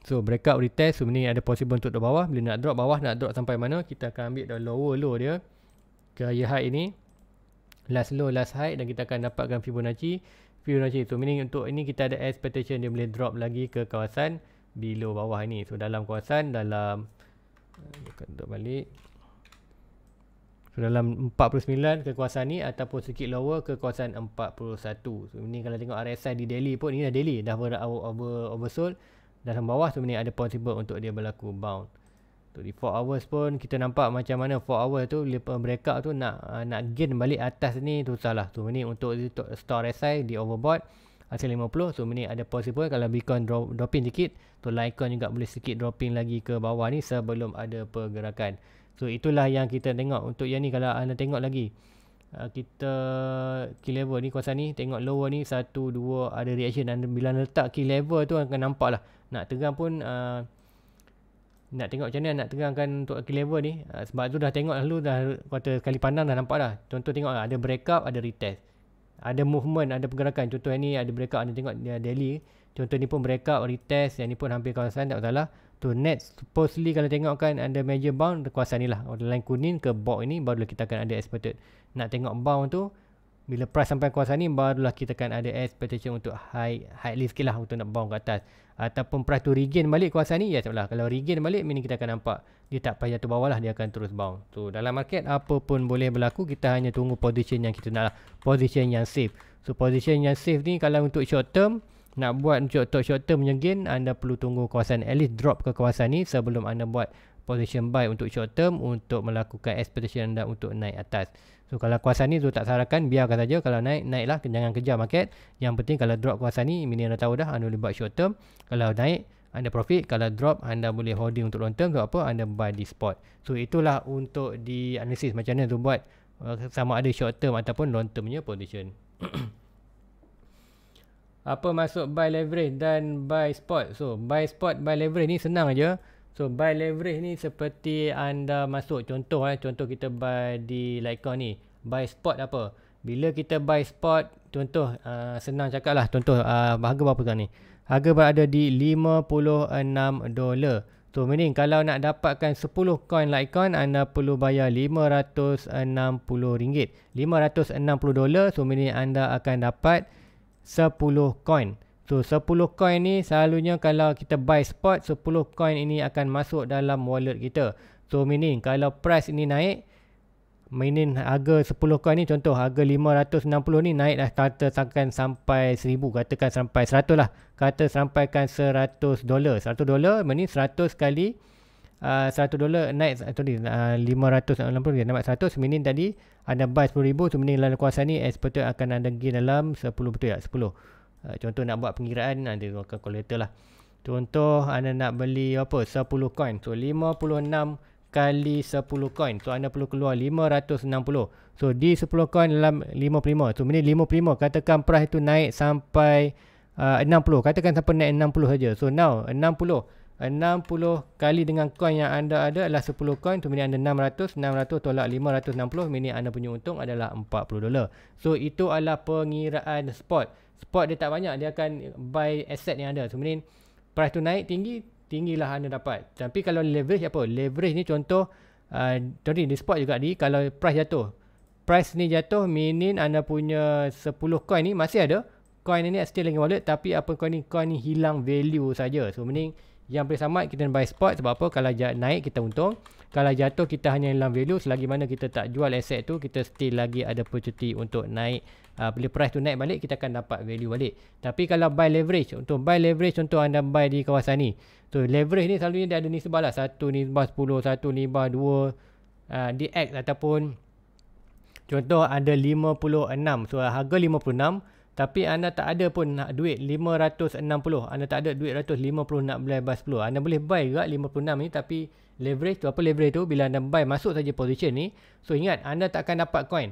So up retest so ni ada possible untuk drop bawah. Bila nak drop bawah nak drop sampai mana kita akan ambil the lower low dia ke high ini last low last high dan kita akan dapatkan Fibonacci Fibonacci itu meaning untuk ini kita ada expectation dia boleh drop lagi ke kawasan below bawah ini so dalam kawasan dalam bukan eh, untuk balik dalam 49 kekuasaan ni ataupun sikit lower kekuasaan 41 so ni kalau tengok RSI di daily pun ni dah daily dah over, over, oversold dalam bawah so ni ada possible untuk dia berlaku bound untuk 4 hours pun kita nampak macam mana 4 hours tu lepas breakout tu nak uh, nak gain balik atas ni tu salah tu ni untuk store SI di overbought hasil 50 so ini ada possible kalau Bitcoin drop, dropping sikit tu Litecoin juga boleh sikit dropping lagi ke bawah ni sebelum ada pergerakan so itulah yang kita tengok untuk yang ni kalau anda tengok lagi uh, kita key level ni kuasa ni tengok lower ni satu dua ada reaction dan bila letak key level tu akan nampak lah nak tegang pun uh, nak tengok macam mana nak terangkan untuk key level ni ha, sebab tu dah tengok lalu dah kuarter sekali pandang dah nampak dah contoh tengok ah, ada breakup ada retest ada movement ada pergerakan contoh ini ni ada breakup anda tengok dia daily contoh ni pun breakup retest yang ni pun hampir kawasan tak salah tu next supposedly kalau tengok kan ada major bound kawasan ni lah line kuning ke box ni barulah kita akan ada expected nak tengok bound tu bila price sampai kawasan ni barulah kita akan ada expectation untuk high high lift sikit lah untuk nak bound ke atas ataupun price tu regain balik kuasa ni ya yes, sebablah kalau regain balik mini kita akan nampak dia tak payah tu bawah lah dia akan terus bounce tu so, dalam market apa pun boleh berlaku kita hanya tunggu position yang kita nak lah position yang safe so position yang safe ni kalau untuk short term nak buat untuk short, short term punya gain anda perlu tunggu kawasan at least drop ke kawasan ni sebelum anda buat position buy untuk short term untuk melakukan expectation anda untuk naik atas So kalau kuasa ni tu tak sarankan biarkan saja kalau naik naiklah jangan kejar market. Yang penting kalau drop kuasa ni mini anda tahu dah anda boleh buat short term. Kalau naik anda profit, kalau drop anda boleh holding untuk long term ke apa anda buy di spot. So itulah untuk di analisis macam mana tu buat eh, sama ada short term ataupun long termnya position. apa masuk buy leverage dan buy spot. So buy spot buy leverage ni senang aja. So buy leverage ni seperti anda masuk contoh eh contoh kita buy di Lycon ni buy spot apa bila kita buy spot contoh uh, senang cakap lah contoh uh, harga berapa sekarang ni harga berada di 56 dolar so meaning kalau nak dapatkan 10 coin Lycon anda perlu bayar 560 ringgit 560 dolar so meaning anda akan dapat 10 coin So 10 coin ni selalunya kalau kita buy spot 10 coin ini akan masuk dalam wallet kita. So meaning kalau price ini naik meaning harga 10 coin ni contoh harga 560 ni naik dah kata sampai 1000 katakan sampai 100 lah. Kata sampai kan 100 dolar. 100 dolar meaning 100 kali uh, 100 dolar naik uh, sorry uh, 560 dia nampak 100 meaning tadi ada buy 10000 so meaning dalam kuasa ni expected akan ada gain dalam 10 betul tak? 10. Ah, contoh nak buat pengiraan anda ah, keluar calculator lah contoh anda nak beli apa 10 coin so 56 kali 10 coin so anda perlu keluar 560 so di 10 coin dalam 55 so ini 55 katakan price itu naik sampai ah, uh, 60 katakan sampai naik 60 saja so now 60 60 kali dengan coin yang anda ada adalah 10 coin. Kemudian anda 600, 600 tolak 560. Minit anda punya untung adalah 40 dolar. So, itu adalah pengiraan spot. Spot dia tak banyak. Dia akan buy asset yang ada. Kemudian so, price tu naik tinggi, tinggilah anda dapat. Tapi kalau leverage apa? Leverage ni contoh, contoh uh, ni spot juga ni. Kalau price jatuh, price ni jatuh, minit anda punya 10 coin ni masih ada. Coin ni still lagi wallet tapi apa coin ni? Coin ni hilang value saja. So, mending yang boleh selamat kita buy spot sebab apa kalau jat, naik kita untung kalau jatuh kita hanya hilang value selagi mana kita tak jual aset tu kita still lagi ada percuti untuk naik uh, bila price tu naik balik kita akan dapat value balik tapi kalau buy leverage untuk buy leverage contoh anda buy di kawasan ni so leverage ni selalunya dia ada nisbah lah 1 bah 10 1 nisbah 2 uh, di X ataupun contoh ada 56 so harga 56 tapi anda tak ada pun nak duit 560. Anda tak ada duit 150 nak beli bas 10. Anda boleh buy juga 56 ni tapi leverage tu apa leverage tu bila anda buy masuk saja position ni. So ingat anda tak akan dapat coin.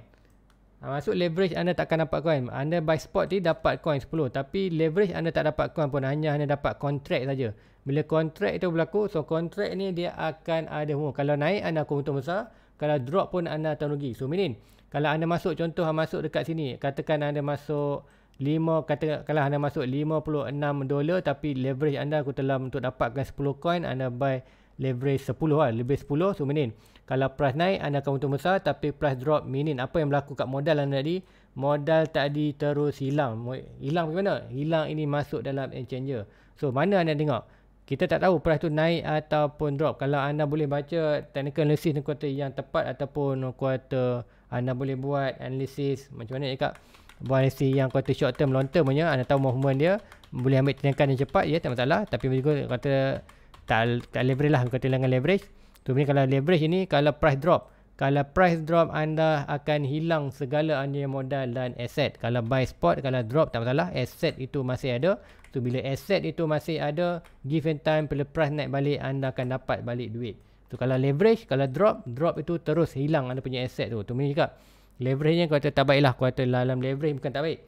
Ha, masuk leverage anda tak akan dapat coin. Anda buy spot ni dapat coin 10 tapi leverage anda tak dapat coin pun hanya hanya dapat contract saja. Bila contract itu berlaku so contract ni dia akan ada semua. Kalau naik anda akan untung besar. Kalau drop pun anda akan rugi. So meaning kalau anda masuk contoh masuk dekat sini katakan anda masuk Lima kata kalau anda masuk 56 dolar tapi leverage anda aku telah untuk dapatkan 10 coin anda buy leverage 10 lah lebih 10 so minin kalau price naik anda akan untung besar tapi price drop minin apa yang berlaku kat modal anda tadi modal tadi terus hilang hilang mana? hilang ini masuk dalam exchanger so mana anda tengok kita tak tahu price tu naik ataupun drop kalau anda boleh baca technical analysis ni kuota yang tepat ataupun kuota anda boleh buat analisis macam mana cakap buat analisis yang kata short term long term punya anda tahu movement dia boleh ambil tindakan yang cepat ya tak masalah tapi juga kata tak, tak leverage lah kata dengan leverage tu ni kalau leverage ini kalau price drop kalau price drop anda akan hilang segala anda modal dan aset kalau buy spot kalau drop tak masalah aset itu masih ada so bila aset itu masih ada given time bila price naik balik anda akan dapat balik duit So kalau leverage, kalau drop, drop itu terus hilang anda punya aset tu. Tu mana cakap? Leverage ni kau kata tak baik lah. Kau kata dalam leverage bukan tak baik.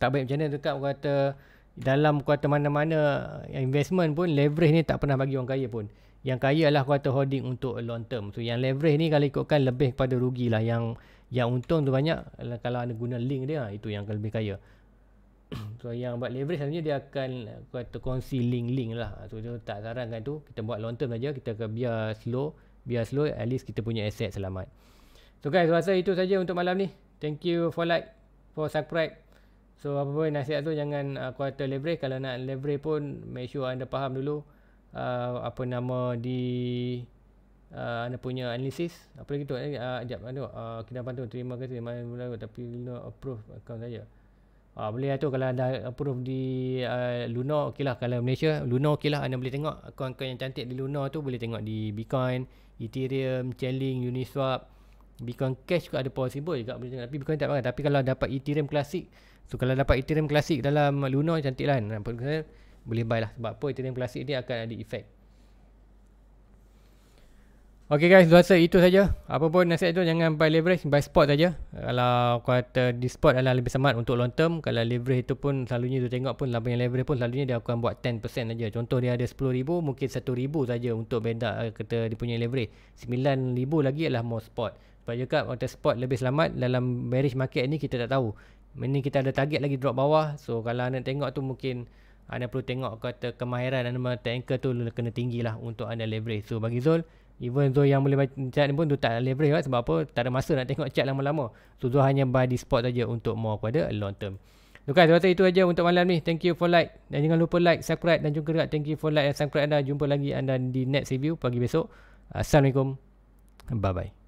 Tak baik macam ni tu kau kata dalam kau kata mana-mana eh, investment pun leverage ni tak pernah bagi orang kaya pun. Yang kaya lah kau kata holding untuk long term. So yang leverage ni kalau ikutkan lebih kepada rugi lah. Yang, yang untung tu banyak lah, kalau ada guna link dia itu yang lebih kaya. so yang buat leverage sebenarnya dia akan kau kata kongsi link-link lah. So dia tak sarankan tu. Kita buat long term saja Kita akan biar slow. Biar slow at least kita punya asset selamat. So guys, rasa itu saja untuk malam ni. Thank you for like, for subscribe. So apa pun nasihat tu jangan uh, quarter leverage. Kalau nak leverage pun make sure anda faham dulu uh, apa nama di uh, anda punya analysis. Apa lagi tu? Eh, uh, sekejap. Uh, kita bantu terima kasih. Terima kasih. Tapi Luna approve account saja. Uh, boleh lah tu kalau anda approve di uh, Luna okey lah. Kalau Malaysia Luna okey lah. Anda boleh tengok akaun-akaun yang cantik di Luna tu. Boleh tengok di Bitcoin, Ethereum, Chainlink, Uniswap. Bitcoin Cash juga ada possible juga boleh tapi Bitcoin tak mahal tapi kalau dapat Ethereum klasik, so kalau dapat Ethereum klasik dalam Luna cantik lah nampak saya boleh buy lah sebab apa Ethereum klasik ni akan ada effect. Okay guys, rasa itu saja. Apa pun nasihat tu jangan buy leverage, buy spot saja. Kalau kuarter di spot adalah lebih semat untuk long term. Kalau leverage itu pun selalunya tu tengok pun laba yang leverage pun selalunya dia akan buat 10% saja. Contoh dia ada 10000, mungkin 1000 saja untuk beda eh, kata dia punya leverage. 9000 lagi adalah more spot. Sebab juga cakap water spot lebih selamat dalam bearish market ni kita tak tahu. Ini kita ada target lagi drop bawah. So kalau anda tengok tu mungkin ah, anda perlu tengok kata kemahiran anda tanker tu kena tinggi lah untuk anda leverage. So bagi Zul, even Zul yang boleh baca chart ni pun tu tak leverage lah. Sebab apa? Tak ada masa nak tengok chart lama-lama. So Zul hanya buy di spot saja untuk more kepada long term. So guys, rasa itu aja untuk malam ni. Thank you for like. Dan jangan lupa like, subscribe dan juga dekat thank you for like dan subscribe anda. Jumpa lagi anda di next review pagi besok. Assalamualaikum. Bye-bye.